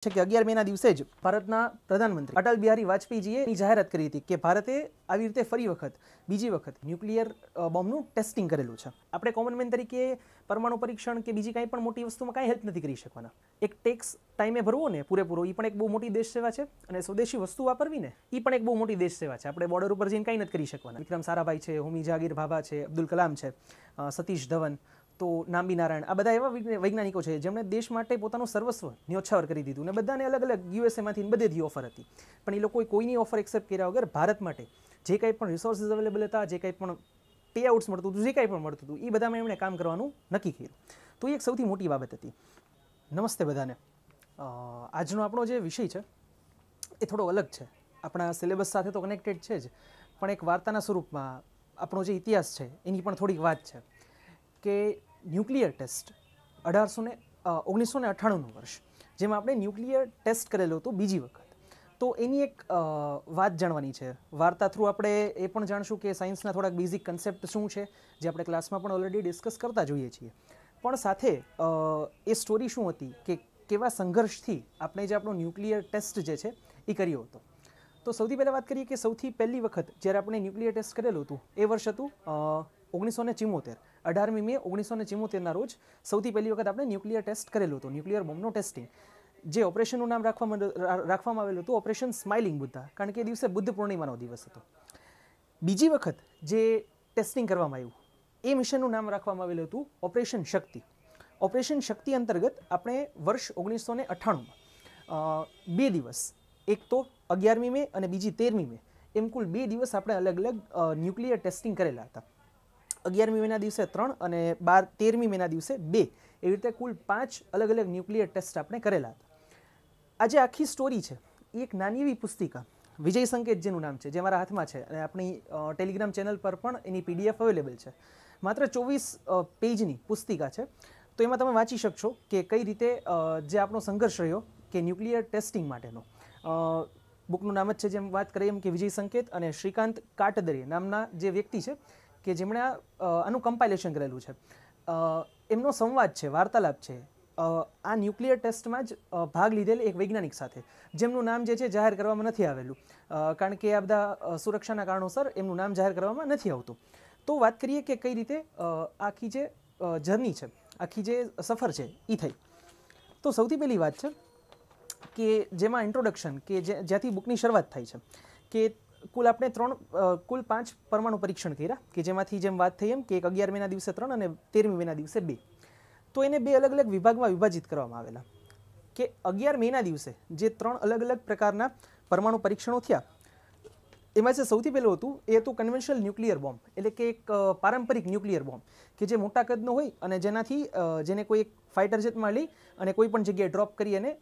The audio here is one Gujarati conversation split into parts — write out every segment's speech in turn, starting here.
છે કે અગિયાર મેના દિવસે જ ભારતના પ્રધાનમંત્રી અટલ બિહારી વાજપેયીજીએ જાહેરાત કરી હતી કે ભારતે આવી રીતે ફરી વખત બીજી વખત ન્યુક્લિયર બોમ્બનું ટેસ્ટિંગ કરેલું છે આપણે કોમનમેન તરીકે પરમાણુ પરીક્ષણ કે બીજી કાંઈ પણ મોટી વસ્તુમાં કાંઈ હેલ્પ નથી કરી શકવાના એક ટેક્સ ટાઈમે ભરવો ને પૂરેપૂરો એ પણ એક બહુ મોટી દેશ સેવા છે અને સ્વદેશી વસ્તુ વાપરવી ને એ પણ એક બહુ મોટી દેશ સેવા છે આપણે બોર્ડર ઉપર જઈને કાંઈ નથી કરી શકવાના વિક્રમ સારાભાઈ છે હોમી જાગીર ભાભા છે અબ્દુલ કલામ છે સતીશ ધવન તો નાંબી નારાયણ આ બધા એવા વૈજ્ઞાનિકો છે જેમણે દેશ માટે પોતાનું સર્વસ્વ ન્યોછાવર કરી દીધું ને બધાને અલગ અલગ યુએસએમાંથી બધેથી ઓફર હતી પણ એ લોકોએ કોઈની ઓફર એક્સેપ્ટ કર્યા વગર ભારત માટે જે કંઈ પણ રિસોર્સિસ અવેલેબલ હતા જે કંઈ પણ પે આઉટ્સ મળતું હતું જે કંઈ પણ મળતું હતું એ બધામાં એમણે કામ કરવાનું નક્કી કર્યું તો એ એક સૌથી મોટી બાબત હતી નમસ્તે બધાને આજનો આપણો જે વિષય છે એ થોડો અલગ છે આપણા સિલેબસ સાથે તો કનેક્ટેડ છે જ પણ એક વાર્તાના સ્વરૂપમાં આપણો જે ઇતિહાસ છે એની પણ થોડીક વાત છે કે ન્યુક્લિયર ટેસ્ટ અઢારસો ને ઓગણીસો ને અઠ્ઠાણુંનું વર્ષ જેમાં આપણે ન્યુક્લિયર ટેસ્ટ કરેલો હતો બીજી વખત તો એની એક વાત જાણવાની છે વાર્તા થ્રુ આપણે એ પણ જાણશું કે સાયન્સના થોડાક બેઝિક કન્સેપ્ટ શું છે જે આપણે ક્લાસમાં પણ ઓલરેડી ડિસ્કસ કરતા જોઈએ છીએ પણ સાથે એ સ્ટોરી શું હતી કે કેવા સંઘર્ષથી આપણે જે આપણો ન્યુક્લિયર ટેસ્ટ જે છે એ કર્યો હતો તો સૌથી પહેલાં વાત કરીએ કે સૌથી પહેલી વખત જ્યારે આપણે ન્યુક્લિયર ટેસ્ટ કરેલું હતું એ વર્ષ હતું ઓગણીસો ને ચિમોતેર અઢારમી મે ઓગણીસો ને ચિમોતેરના રોજ સૌથી પહેલી વખત આપણે ન્યુક્લિયર ટેસ્ટ કરેલું હતું ન્યુક્લિયર બોમ્બનું ટેસ્ટિંગ જે ઓપરેશનનું નામ રાખવામાં રાખવામાં આવેલું હતું ઓપરેશન સ્માઇલિંગ બુદ્ધા કારણ કે એ દિવસે બુદ્ધ પૂર્ણિમાનો દિવસ હતો બીજી વખત જે ટેસ્ટિંગ કરવામાં આવ્યું એ મિશનનું નામ રાખવામાં આવેલું હતું ઓપરેશન શક્તિ ઓપરેશન શક્તિ અંતર્ગત આપણે વર્ષ ઓગણીસો ને અઠ્ઠાણુંમાં બે દિવસ એક તો અગિયારમી મે અને બીજી તેરમી મે એમ કુલ બે દિવસ આપણે અલગ અલગ ન્યુક્લિયર ટેસ્ટિંગ કરેલા હતા અગિયારમી મહિના દિવસે ત્રણ અને બાર તેરમી મહિના દિવસે બે એવી રીતે કુલ પાંચ અલગ અલગ ન્યુક્લિયર ટેસ્ટ આપણે કરેલા હતા આ આખી સ્ટોરી છે એ એક નાની એવી પુસ્તિકા વિજય સંકેત જેનું નામ છે જે મારા હાથમાં છે અને આપણી ટેલિગ્રામ ચેનલ પર પણ એની પીડીએફ અવેલેબલ છે માત્ર ચોવીસ પેજની પુસ્તિકા છે તો એમાં તમે વાંચી શકશો કે કઈ રીતે જે આપણો સંઘર્ષ રહ્યો કે ન્યુક્લિયર ટેસ્ટિંગ માટેનો બુકનું નામ જ છે જેમ વાત કરીએ એમ કે વિજય સંકેત અને શ્રીકાંત કાટદરે નામના જે વ્યક્તિ છે કે જેમણે આનું કમ્પાઇલેશન કરેલું છે એમનો સંવાદ છે વાર્તાલાપ છે આ ન્યુક્લિયર ટેસ્ટમાં જ ભાગ લીધેલ એક વૈજ્ઞાનિક સાથે જેમનું નામ જે છે જાહેર કરવામાં નથી આવેલું કારણ કે આ બધા સુરક્ષાના કારણોસર એમનું નામ જાહેર કરવામાં નથી આવતું તો વાત કરીએ કે કઈ રીતે આખી જે જર્ની છે આખી જે સફર છે એ થઈ તો સૌથી પહેલી વાત છે કે જેમાં ઇન્ટ્રોડક્શન કે જ્યાંથી બુકની શરૂઆત થાય છે કે કુલ આપણે ત્રણ કુલ પાંચ પરમાણુ પરીક્ષણ કર્યા કે જેમાંથી જેમ વાત થઈ એમ કે એક અગિયાર અગિયારમીના દિવસે ત્રણ અને તેરમીના દિવસે બે તો એને બે અલગ અલગ વિભાગમાં વિભાજિત કરવામાં આવેલા કે અગિયાર મેના દિવસે જે ત્રણ અલગ અલગ પ્રકારના પરમાણુ પરીક્ષણો થયા એમાં જે સૌથી પહેલું હતું એ હતું કન્વેન્શનલ ન્યુક્લિયર બોમ્બ એટલે કે એક પારંપરિક ન્યુક્લિયર બોમ્બ કે જે મોટા કદનો હોય અને જેનાથી જેને કોઈ એક ફાઇટર જેટમાં લઈ અને કોઈ પણ જગ્યાએ ડ્રોપ કરી અને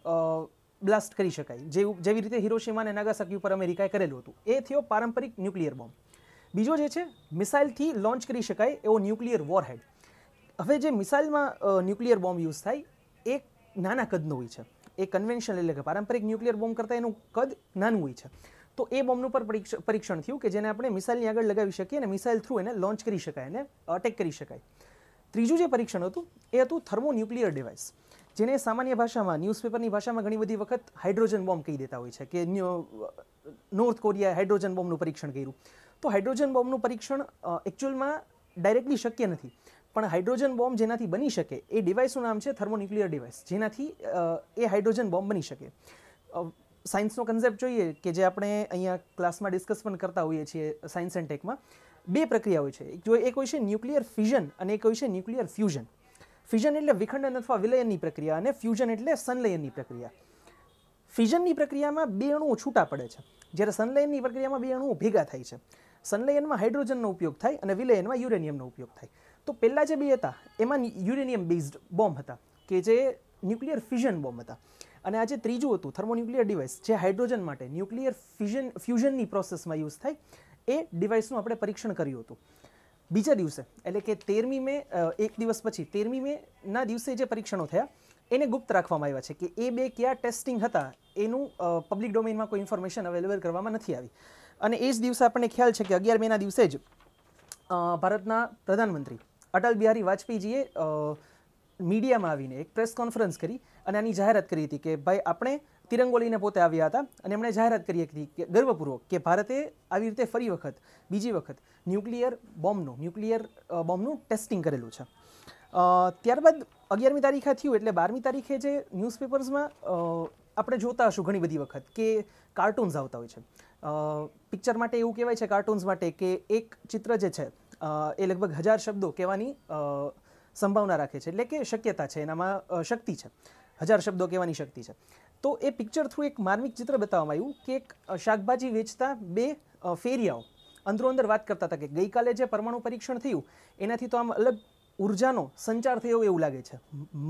બ્લાસ્ટ કરી શકાય જેવું જેવી રીતે હિરોશિમા અને નાગાસાકી ઉપર અમેરિકાએ કરેલું હતું એ થયો પારંપરિક ન્યુક્લિયર બોમ્બ બીજો જે છે મિસાઇલથી લોન્ચ કરી શકાય એવો ન્યુક્લિયર વોરહેડ હવે જે મિસાઇલમાં ન્યુક્લિયર બોમ્બ યુઝ થાય એ નાના કદનો હોય છે એ કન્વેન્શનલ એટલે કે પારંપરિક ન્યુક્લિયર બોમ્બ કરતાં એનું કદ નાનું હોય છે તો એ બોમ્બનું પણ પરીક્ષણ થયું કે જેને આપણે મિસાઇલની આગળ લગાવી શકીએ અને મિસાઇલ થ્રુ એને લોન્ચ કરી શકાય અને અટેક કરી શકાય ત્રીજું જે પરીક્ષણ હતું એ હતું થર્મોન્યુક્લિયર ડિવાઇસ જેને સામાન્ય ભાષામાં ન્યૂઝપેપરની ભાષામાં ઘણી બધી વખત હાઇડ્રોજન બોમ્બ કહી દેતા હોય છે કે નોર્થ કોરિયા હાઇડ્રોજન બોમ્બનું પરીક્ષણ કર્યું તો હાઇડ્રોજન બોમ્બનું પરીક્ષણ એકચ્યુઅલમાં ડાયરેક્ટલી શક્ય નથી પણ હાઇડ્રોજન બોમ્બ જેનાથી બની શકે એ ડિવાઇસનું નામ છે થર્મોન્યુક્લિયર ડિવાઇસ જેનાથી એ હાઇડ્રોજન બોમ્બ બની શકે સાયન્સનો કન્સેપ્ટ જોઈએ કે જે આપણે અહીંયા ક્લાસમાં ડિસ્કસ પણ કરતા હોઈએ છીએ સાયન્સ એન્ડ ટેકમાં બે પ્રક્રિયા હોય છે જો એક હોય છે ન્યુક્લિયર ફિઝન અને એક હોય છે ન્યુક્લિયર ફ્યુઝન ફિઝન એટલે વિખંડન અથવા વિલયનની પ્રક્રિયા અને ફ્યુઝન એટલે સંલયનની પ્રક્રિયા ફિઝનની પ્રક્રિયામાં બે અણુઓ છૂટા પડે છે જ્યારે સંલયનની પ્રક્રિયામાં બે અણુઓ ભેગા થાય છે સંલયનમાં હાઇડ્રોજનનો ઉપયોગ થાય અને વિલયનમાં યુરેનિયમનો ઉપયોગ થાય તો પહેલાં જે બે હતા એમાં યુરેનિયમ બેઝડ બોમ્બ હતા કે જે ન્યુક્લિયર ફ્યુઝન બોમ્બ હતા અને આ જે ત્રીજું હતું થર્મોન્યુક્લિયર ડિવાઇસ જે હાઇડ્રોજન માટે ન્યુક્લિયર ફ્યુઝન ફ્યુઝનની પ્રોસેસમાં યુઝ થાય એ ડિવાઇસનું આપણે પરીક્ષણ કર્યું હતું બીજા દિવસે એટલે કે તેરમી મે એક દિવસ પછી તેરમી મેના દિવસે જે પરીક્ષણો થયા એને ગુપ્ત રાખવામાં આવ્યા છે કે એ બે કયા ટેસ્ટિંગ હતા એનું પબ્લિક ડોમેનમાં કોઈ ઇન્ફોર્મેશન અવેલેબલ કરવામાં નથી આવી અને એ જ દિવસે આપણને ખ્યાલ છે કે અગિયાર મેના દિવસે જ ભારતના પ્રધાનમંત્રી અટલ બિહારી વાજપેયીજીએ મીડિયામાં આવીને એક પ્રેસ કોન્ફરન્સ કરી અને આની જાહેરાત કરી હતી કે ભાઈ આપણે તિરંગોલીને પોતે આવ્યા હતા અને એમણે જાહેરાત કરી હતી કે ગર્વપૂર્વક કે ભારતે આવી રીતે ફરી વખત બીજી વખત ન્યુક્લિયર બોમ્બનું ન્યુક્લિયર બોમ્બનું ટેસ્ટિંગ કરેલું છે ત્યારબાદ અગિયારમી તારીખે થયું એટલે બારમી તારીખે જે ન્યૂઝપેપર્સમાં આપણે જોતા હશું ઘણી બધી વખત કે કાર્ટૂન્સ આવતા હોય છે પિક્ચર માટે એવું કહેવાય છે કાર્ટૂન્સ માટે કે એક ચિત્ર જે છે એ લગભગ હજાર શબ્દો કહેવાની સંભાવના રાખે છે એટલે કે શક્યતા છે એનામાં શક્તિ છે હજાર શબ્દો કહેવાની શક્તિ છે તો એ પિક્ચર થ્રુ એક માર્મિક ચિત્ર બતાવવામાં આવ્યું કે એક શાકભાજી વેચતા બે ફેરિયાઓ અંદરો અંદર વાત કરતા હતા કે ગઈકાલે જે પરમાણુ પરીક્ષણ થયું એનાથી તો આમ અલગ ઉર્જાનો સંચાર થયો એવું લાગે છે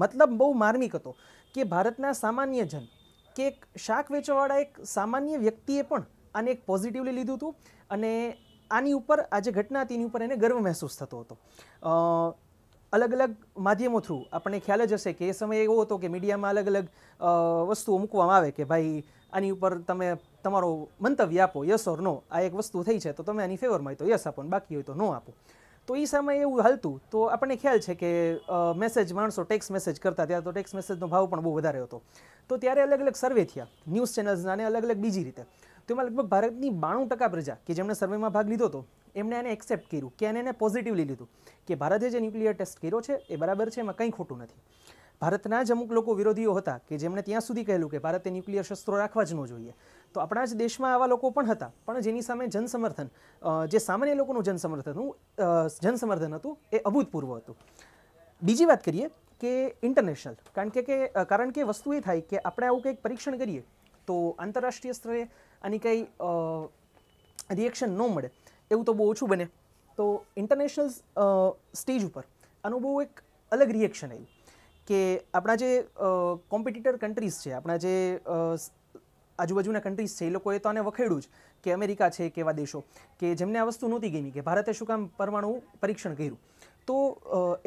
મતલબ બહુ માર્મિક હતો કે ભારતના સામાન્ય જન કે એક શાક વેચવાવાળા એક સામાન્ય વ્યક્તિએ પણ આને એક પોઝિટિવલી લીધું હતું અને આની ઉપર આ જે ઘટના હતી એની ઉપર એને ગર્વ મહેસૂસ થતો હતો અલગ અલગ માધ્યમો થ્રુ આપણને ખ્યાલ જ હશે કે એ સમયે એવો હતો કે મીડિયામાં અલગ અલગ વસ્તુઓ મૂકવામાં આવે કે ભાઈ આની ઉપર તમે તમારો મંતવ્ય આપો યસ ઓર નો આ એક વસ્તુ થઈ છે તો તમે આની ફેવરમાં હોય તો યસ આપો બાકી હોય તો નો આપો તો એ સમયે એવું હાલતું તો આપણને ખ્યાલ છે કે મેસેજ માણસો ટેક્સ મેસેજ કરતા ત્યારે તો ટેક્સ મેસેજનો ભાવ પણ બહુ વધારે હતો તો ત્યારે અલગ અલગ સર્વે થયા ન્યૂઝ ચેનલ્સના અને અલગ અલગ બીજી રીતે તેમાં લગભગ ભારતની બાણું ટકા પ્રજા કે જેમણે સર્વેમાં ભાગ લીધો હતો એમણે એને એક્સેપ્ટ કર્યું કે એને એને પોઝિટિવલી લીધું કે ભારતે જે ન્યુક્લિયર ટેસ્ટ કર્યો છે એ બરાબર છે એમાં કંઈ ખોટું નથી ભારતના જ અમુક લોકો વિરોધીઓ હતા કે જેમણે ત્યાં સુધી કહેલું કે ભારતે ન્યુક્લિયર શસ્ત્રો રાખવા જ ન જોઈએ તો આપણા જ દેશમાં આવા લોકો પણ હતા પણ જેની સામે જનસમર્થન જે સામાન્ય લોકોનું જનસમર્થન હતું જનસમર્થન હતું એ અભૂતપૂર્વ હતું બીજી વાત કરીએ કે ઇન્ટરનેશનલ કારણ કે કારણ કે વસ્તુ એ થાય કે આપણે આવું કંઈક પરીક્ષણ કરીએ તો આંતરરાષ્ટ્રીય સ્તરે આની કંઈ રિએક્શન ન મળે એવું તો બહુ ઓછું બને તો ઇન્ટરનેશનલ સ્ટેજ ઉપર આનું બહુ એક અલગ રિએક્શન આવ્યું કે આપણા જે કોમ્પિટિટર કન્ટ્રીઝ છે આપણા જે આજુબાજુના કન્ટ્રીઝ છે એ લોકોએ તો આને વખેડ્યું જ કે અમેરિકા છે કેવા દેશો કે જેમને આ વસ્તુ નહોતી ગમી કે ભારતે શું કામ પરમાણુ પરીક્ષણ કર્યું તો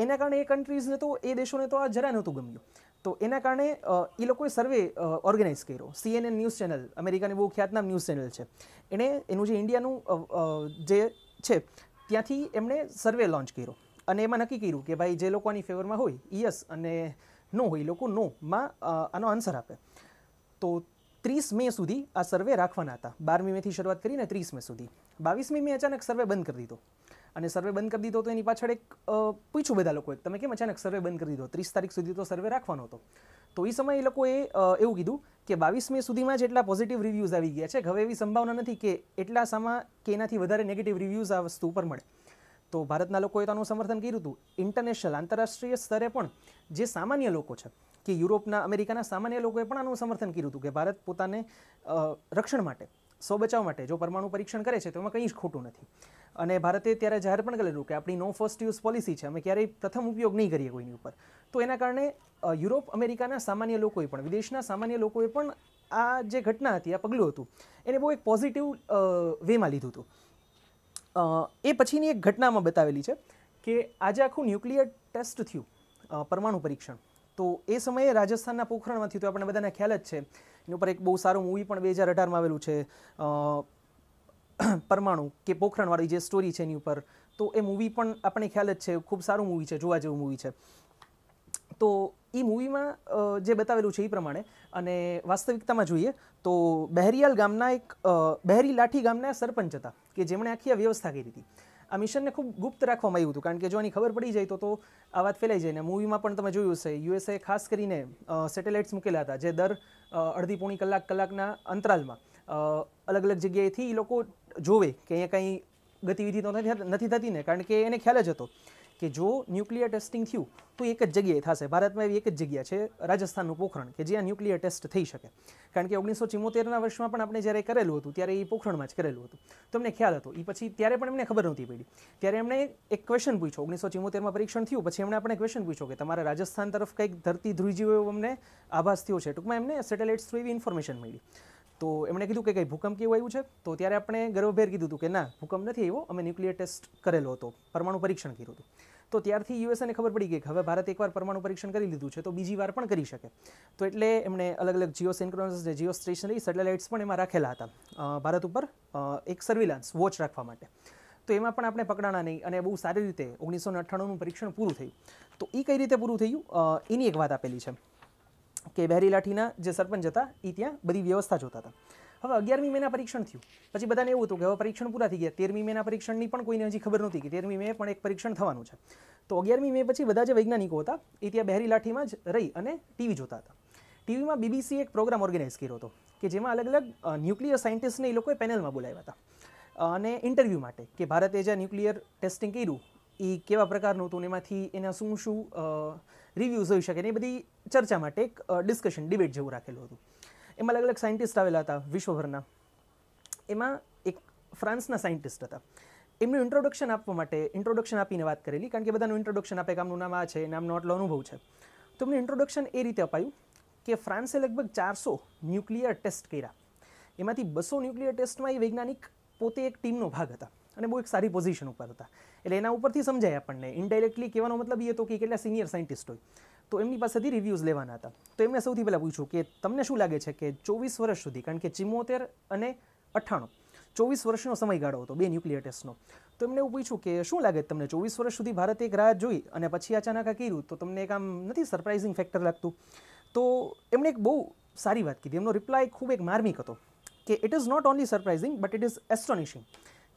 એના કારણે એ કન્ટ્રીઝને તો એ દેશોને તો આ જરા નહોતું ગમ્યું તો એના કારણે એ લોકોએ સર્વે ઓર્ગેનાઇઝ કર્યો સીએનએન ન્યૂઝ ચેનલ અમેરિકાની બહુ ખ્યાતનામ ન્યૂઝ ચેનલ છે એણે એનું જે ઇન્ડિયાનું જે છે ત્યાંથી એમણે સર્વે લોન્ચ કર્યો અને એમાં નક્કી કર્યું કે ભાઈ જે લોકોની ફેવરમાં હોય યસ અને નો હોય લોકો નોમાં આનો આન્સર આપે તો ત્રીસ મે સુધી આ સર્વે રાખવાના હતા બારમી મેથી શરૂઆત કરીને ત્રીસ મે સુધી બાવીસમી મે અચાનક સર્વે બંધ કરી દીધો અને સર્વે બંધ કરી દીધો તો એની પાછળ એક પૂછ્યું બધા લોકોએ તમે કેમ અચાનક સર્વે બંધ કરી દીધો ત્રીસ તારીખ સુધી તો સર્વે રાખવાનો હતો તો એ સમયે એ લોકોએ એવું કીધું કે બાવીસ મે સુધીમાં જ એટલા પોઝિટિવ રિવ્યૂઝ આવી ગયા છે હવે એવી સંભાવના નથી કે એટલા સામાં કે એનાથી વધારે નેગેટિવ રિવ્યૂઝ આ વસ્તુ ઉપર મળે તો ભારતના લોકોએ તો આનું સમર્થન કર્યું હતું ઇન્ટરનેશનલ આંતરરાષ્ટ્રીય સ્તરે પણ જે સામાન્ય લોકો છે કે યુરોપના અમેરિકાના સામાન્ય લોકોએ પણ આનું સમર્થન કર્યું હતું કે ભારત પોતાને રક્ષણ માટે સો બચાવ માટે જો પરમાણુ પરીક્ષણ કરે છે તો એમાં કંઈ જ ખોટું નથી અને ભારતે ત્યારે જાહેર પણ કરેલું કે આપણી નો ફર્સ્ટ યુઝ પોલિસી છે અમે ક્યારેય પ્રથમ ઉપયોગ નહીં કરીએ કોઈની ઉપર તો એના કારણે યુરોપ અમેરિકાના સામાન્ય લોકોએ પણ વિદેશના સામાન્ય લોકોએ પણ આ જે ઘટના હતી આ પગલું હતું એને બહુ એક પોઝિટિવ વેમાં લીધું હતું એ પછીની એક ઘટનામાં બતાવેલી છે કે આજે આખું ન્યુક્લિયર ટેસ્ટ થયું પરમાણુ પરીક્ષણ તો એ સમયે રાજસ્થાનના પોખરણમાં થયું તો આપણને બધાને ખ્યાલ જ છે એની ઉપર એક બહુ સારું મૂવી પણ બે હજાર અઢારમાં આવેલું છે પરમાણુ કે પોખરણવાળી જે સ્ટોરી છે એની ઉપર તો એ મૂવી પણ આપણે ખ્યાલ જ છે ખૂબ સારું મૂવી છે જોવા જેવું મૂવી છે તો એ મૂવીમાં જે બતાવેલું છે એ પ્રમાણે અને વાસ્તવિકતામાં જોઈએ તો બહેરિયાલ ગામના એક બહેરી લાઠી ગામના સરપંચ હતા કે જેમણે આખી આ વ્યવસ્થા કરી હતી આ મિશનને ખૂબ ગુપ્ત રાખવામાં આવ્યું હતું કારણ કે જો આની ખબર પડી જાય તો તો આ વાત ફેલાઈ જાય ને મૂવીમાં પણ તમે જોયું હશે યુએસએ ખાસ કરીને સેટેલાઇટ્સ મૂકેલા હતા જે દર અડધી પોણી કલાક કલાકના અંતરાલમાં અલગ અલગ જગ્યાએથી એ લોકો જોવે કે અહીંયા કંઈ ગતિવિધિ તો નથી થતી ને કારણ કે એને ખ્યાલ જ હતો કે જો ન્યુક્લિયર ટેસ્ટિંગ થયું તો એક જ જગ્યાએ થશે ભારતમાં એવી એક જ જગ્યા છે રાજસ્થાનનું પોખરણ કે જ્યાં ન્યુક્લિયર ટેસ્ટ થઈ શકે કારણ કે ઓગણીસો ચિમોતેરના વર્ષમાં પણ આપણે જ્યારે કરેલું હતું ત્યારે એ પોખરણમાં જ કરેલું હતું તો એમને ખ્યાલ હતો એ પછી ત્યારે પણ એમને ખબર નહોતી પડી ત્યારે એમણે એક ક્વેશ્ચન પૂછ્યો ઓગણીસો ચિમોતેરમાં પરીક્ષણ થયું પછી એમણે આપણે ક્વેશ્ચન પૂછ્યો કે તમારા રાજસ્થાન તરફ કંઈક ધરતી ધ્રુજીઓ અમને આભાસ થયો છે ટૂંકમાં એમને સેટેલાઇટ્સ થ્રુ એવી ઇન્ફોર્મેશન મળી તો એમણે કીધું કે કંઈ ભૂકંપ કેવું આવ્યું છે તો ત્યારે આપણે ગર્વભેર કીધું હતું કે ના ભૂકંપ નથી આવ્યો અમે ન્યુક્લિયર ટેસ્ટ કરેલો હતો પરમાણુ પરીક્ષણ કર્યું હતું તો ત્યારથી યુએસએને ખબર પડી ગઈ કે હવે ભારત એકવાર પરમાણુ પરીક્ષણ કરી લીધું છે તો બીજી વાર પણ કરી શકે તો એટલે એમણે અલગ અલગ જીઓ સેન્ક્રોનસ જે જીઓ સ્ટેશનરી સેટેલાઇટ્સ પણ એમાં રાખેલા હતા ભારત ઉપર એક સર્વિલાન્સ વોચ રાખવા માટે તો એમાં પણ આપણે પકડાણા નહીં અને બહુ સારી રીતે ઓગણીસો અઠ્ઠાણુંનું પરીક્ષણ પૂરું થયું તો એ કઈ રીતે પૂરું થયું એની એક વાત આપેલી છે કે બહેરી લાઠીના જે સરપંચ હતા એ ત્યાં બધી વ્યવસ્થા જોતા હતા હવે અગિયારમી મેના પરીક્ષણ થયું પછી બધાને એવું હતું કે હવે પરીક્ષણ પૂરા થઈ ગયા તેરમી મેના પરીક્ષણની પણ કોઈને હજી ખબર નહોતી કે તેરમી મે પણ એક પરીક્ષણ થવાનું છે તો અગિયારમી મે પછી બધા જે વૈજ્ઞાનિકો હતા એ ત્યાં બહેરી લાઠીમાં જ રહી અને ટીવી જોતા હતા ટીવીમાં બીબીસી એક પ્રોગ્રામ ઓર્ગેનાઇઝ કર્યો હતો કે જેમાં અલગ અલગ ન્યુક્લિયર સાયન્ટિસ્ટને એ લોકોએ પેનલમાં બોલાવ્યા હતા અને ઇન્ટરવ્યૂ માટે કે ભારતે જે ન્યુક્લિયર ટેસ્ટિંગ કર્યું એ કેવા પ્રકારનું હતું એમાંથી એના શું શું રિવ્યૂઝ હોઈ શકે ને એ બધી ચર્ચા માટે એક ડિસ્કશન ડિબેટ જેવું રાખેલું હતું એમાં અલગ અલગ સાયન્ટિસ્ટ આવેલા હતા વિશ્વભરના એમાં એક ફ્રાન્સના સાયન્ટિસ્ટ હતા એમનું ઇન્ટ્રોડક્શન આપવા માટે ઇન્ટ્રોડક્શન આપીને વાત કરેલી કારણ કે બધાનું ઇન્ટ્રોડક્શન આપે કામનું નામ આ છે નામ આટલો અનુભવ છે તો એમનું ઇન્ટ્રોડક્શન એ રીતે અપાયું કે ફ્રાન્સે લગભગ ચારસો ન્યુક્લિયર ટેસ્ટ કર્યા એમાંથી બસો ન્યુક્લિયર ટેસ્ટમાં એ વૈજ્ઞાનિક પોતે એક ટીમનો ભાગ હતા અને બહુ એક સારી પોઝિશન ઉપર હતા એટલે એના ઉપરથી સમજાય આપણને ઇન્ડાયરેક્ટલી કહેવાનો મતલબ એ હતો કે કેટલા સિનિયર સાયન્ટિસ્ટ હોય તો એમની પાસેથી રિવ્યૂઝ લેવાના હતા તો એમને સૌથી પહેલાં પૂછ્યું કે તમને શું લાગે છે કે ચોવીસ વર્ષ સુધી કારણ કે ચિમોતેર અને અઠ્ઠાણું ચોવીસ વર્ષનો સમયગાળો હતો બે ન્યુક્લિયર ટેસ્ટનો તો એમને એવું પૂછ્યું કે શું લાગે તમને ચોવીસ વર્ષ સુધી ભારતે એક રાહ જોઈ અને પછી અચાનક આ કર્યું તો તમને એક આમ નથી સરપ્રાઇઝિંગ ફેક્ટર લાગતું તો એમણે એક બહુ સારી વાત કીધી એમનો રિપ્લાય ખૂબ એક માર્મિક હતો કે it is not only surprising but it is astonishing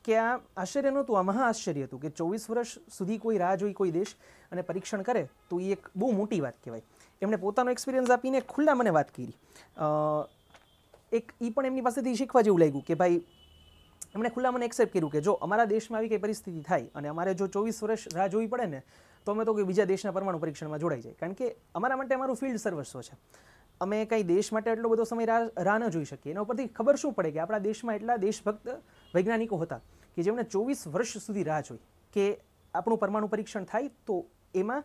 કે આ આશ્ચર્ય નહોતું આ હા આશ્ચર્ય હતું કે ચોવીસ વર્ષ સુધી કોઈ રાહ જોઈ કોઈ દેશ અને પરીક્ષણ કરે તો એ એક બહુ મોટી વાત કહેવાય એમણે પોતાનો એક્સપિરિયન્સ આપીને ખુલ્લા મને વાત કરી એક એ પણ એમની પાસેથી શીખવા જેવું લાગ્યું કે ભાઈ એમણે ખુલ્લા મને એક્સેપ્ટ કર્યું કે જો અમારા દેશમાં આવી કંઈ પરિસ્થિતિ થાય અને અમારે જો ચોવીસ વર્ષ રાહ જોવી પડે ને તો અમે તો કોઈ બીજા દેશના પરમાણુ પરીક્ષણમાં જોડાઈ જાય કારણ કે અમારા માટે અમારું ફિલ્ડ સર્વસ્વ છે અમે કંઈ દેશ માટે એટલો બધો સમય રાહ રાહ ન જોઈ શકીએ એના ઉપરથી ખબર શું પડે કે આપણા દેશમાં એટલા દેશભક્ત વૈજ્ઞાનિકો હતા કે જેમણે ચોવીસ વર્ષ સુધી રાહ જોઈ કે આપણું પરમાણુ પરીક્ષણ થાય તો એમાં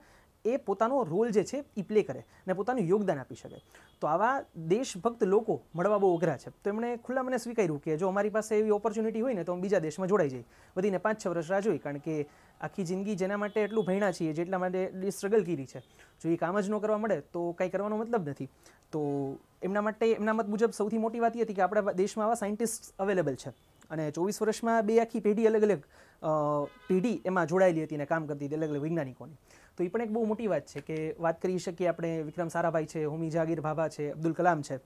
એ પોતાનો રોલ જે છે એ પ્લે કરે અને પોતાનું યોગદાન આપી શકે તો આવા દેશભક્ત લોકો મળવા બહુ અઘરા છે તો એમણે ખુલ્લા મને સ્વીકાર્યું કે જો અમારી પાસે એવી ઓપોર્ચ્યુનિટી હોય ને તો હું બીજા દેશમાં જોડાઈ જઈ વધીને પાંચ છ વર્ષ રાહ જોઈ કારણ કે આખી જિંદગી જેના માટે એટલું ભણ્યા છીએ જેટલા માટે સ્ટ્રગલ કરી છે જો એ કામ જ ન કરવા મળે તો કંઈ કરવાનો મતલબ નથી તો એમના માટે એમના મત મુજબ સૌથી મોટી વાત એ હતી કે આપણા દેશમાં આવા સાયન્ટિસ્ટ અવેલેબલ છે અને ચોવીસ વર્ષમાં બે આખી પેઢી અલગ અલગ પેઢી એમાં જોડાયેલી હતી અને કામ કરતી હતી અલગ અલગ વૈજ્ઞાનિકોની તો એ પણ એક બહુ મોટી વાત છે કે વાત કરી શકીએ આપણે વિક્રમ સારાભાઈ છે હોમી જાગીર ભાભા છે અબ્દુલ કલામ છે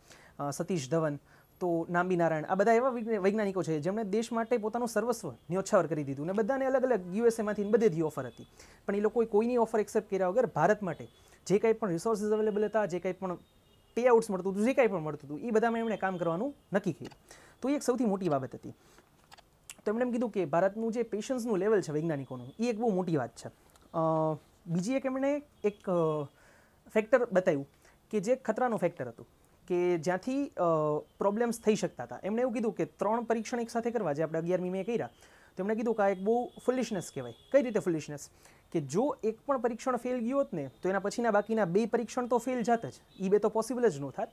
સતીશ ધવન તો નાંબી નારાયણ આ બધા એવા વૈજ્ઞાનિકો છે જેમણે દેશ માટે પોતાનું સર્વસ્વ ન્યોછાવર કરી દીધું અને બધાને અલગ અલગ યુએસએમાંથી બધેથી ઓફર હતી પણ એ લોકોએ કોઈની ઓફર એક્સેપ્ટ કર્યા વગર ભારત માટે જે કંઈ પણ રિસોર્સિસ અવેલેબલ હતા જે કંઈ પણ પે આઉટ્સ મળતું હતું જે કંઈ પણ મળતું હતું એ બધામાં એમણે કામ કરવાનું નક્કી કર્યું તો એ એક સૌથી મોટી બાબત હતી તો એમણે એમ કીધું કે ભારતનું જે પેશન્સનું લેવલ છે વૈજ્ઞાનિકોનું એ એક બહુ મોટી વાત છે બીજી એક એમણે એક ફેક્ટર બતાવ્યું કે જે ખતરાનું ફેક્ટર હતું કે જ્યાંથી પ્રોબ્લેમ્સ થઈ શકતા હતા એમણે એવું કીધું કે ત્રણ પરીક્ષણ એકસાથે કરવા જે આપણે અગિયારમી મેં કર્યા તો એમણે કીધું કે આ એક બહુ ફુલિશનેસ કહેવાય કઈ રીતે ફુલિશનેસ કે જો એક પણ પરીક્ષણ ફેલ ગયું હોત ને તો એના પછીના બાકીના બે પરીક્ષણ તો ફેલ જાત જ એ બે તો પોસિબલ જ ન થાત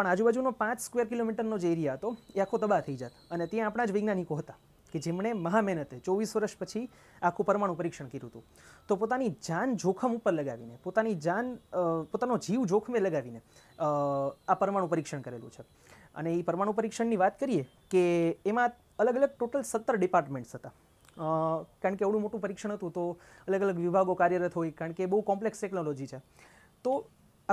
પણ આજુબાજુનો પાંચ સ્ક્વેર કિલોમીટરનો જે એરિયા હતો એ આખો તબાહ થઈ જાત અને ત્યાં આપણા જ વૈજ્ઞાનિકો હતા કે જેમણે મહામહેનતે ચોવીસ વર્ષ પછી આખું પરમાણુ પરીક્ષણ કર્યું હતું તો પોતાની જાન જોખમ ઉપર લગાવીને પોતાની જાન પોતાનો જીવ જોખમે લગાવીને આ પરમાણુ પરીક્ષણ કરેલું છે અને એ પરમાણુ પરીક્ષણની વાત કરીએ કે એમાં અલગ અલગ ટોટલ સત્તર ડિપાર્ટમેન્ટ્સ હતા કારણ કે એવડું મોટું પરીક્ષણ હતું તો અલગ અલગ વિભાગો કાર્યરત હોય કારણ કે બહુ કોમ્પ્લેક્સ ટેકનોલોજી છે તો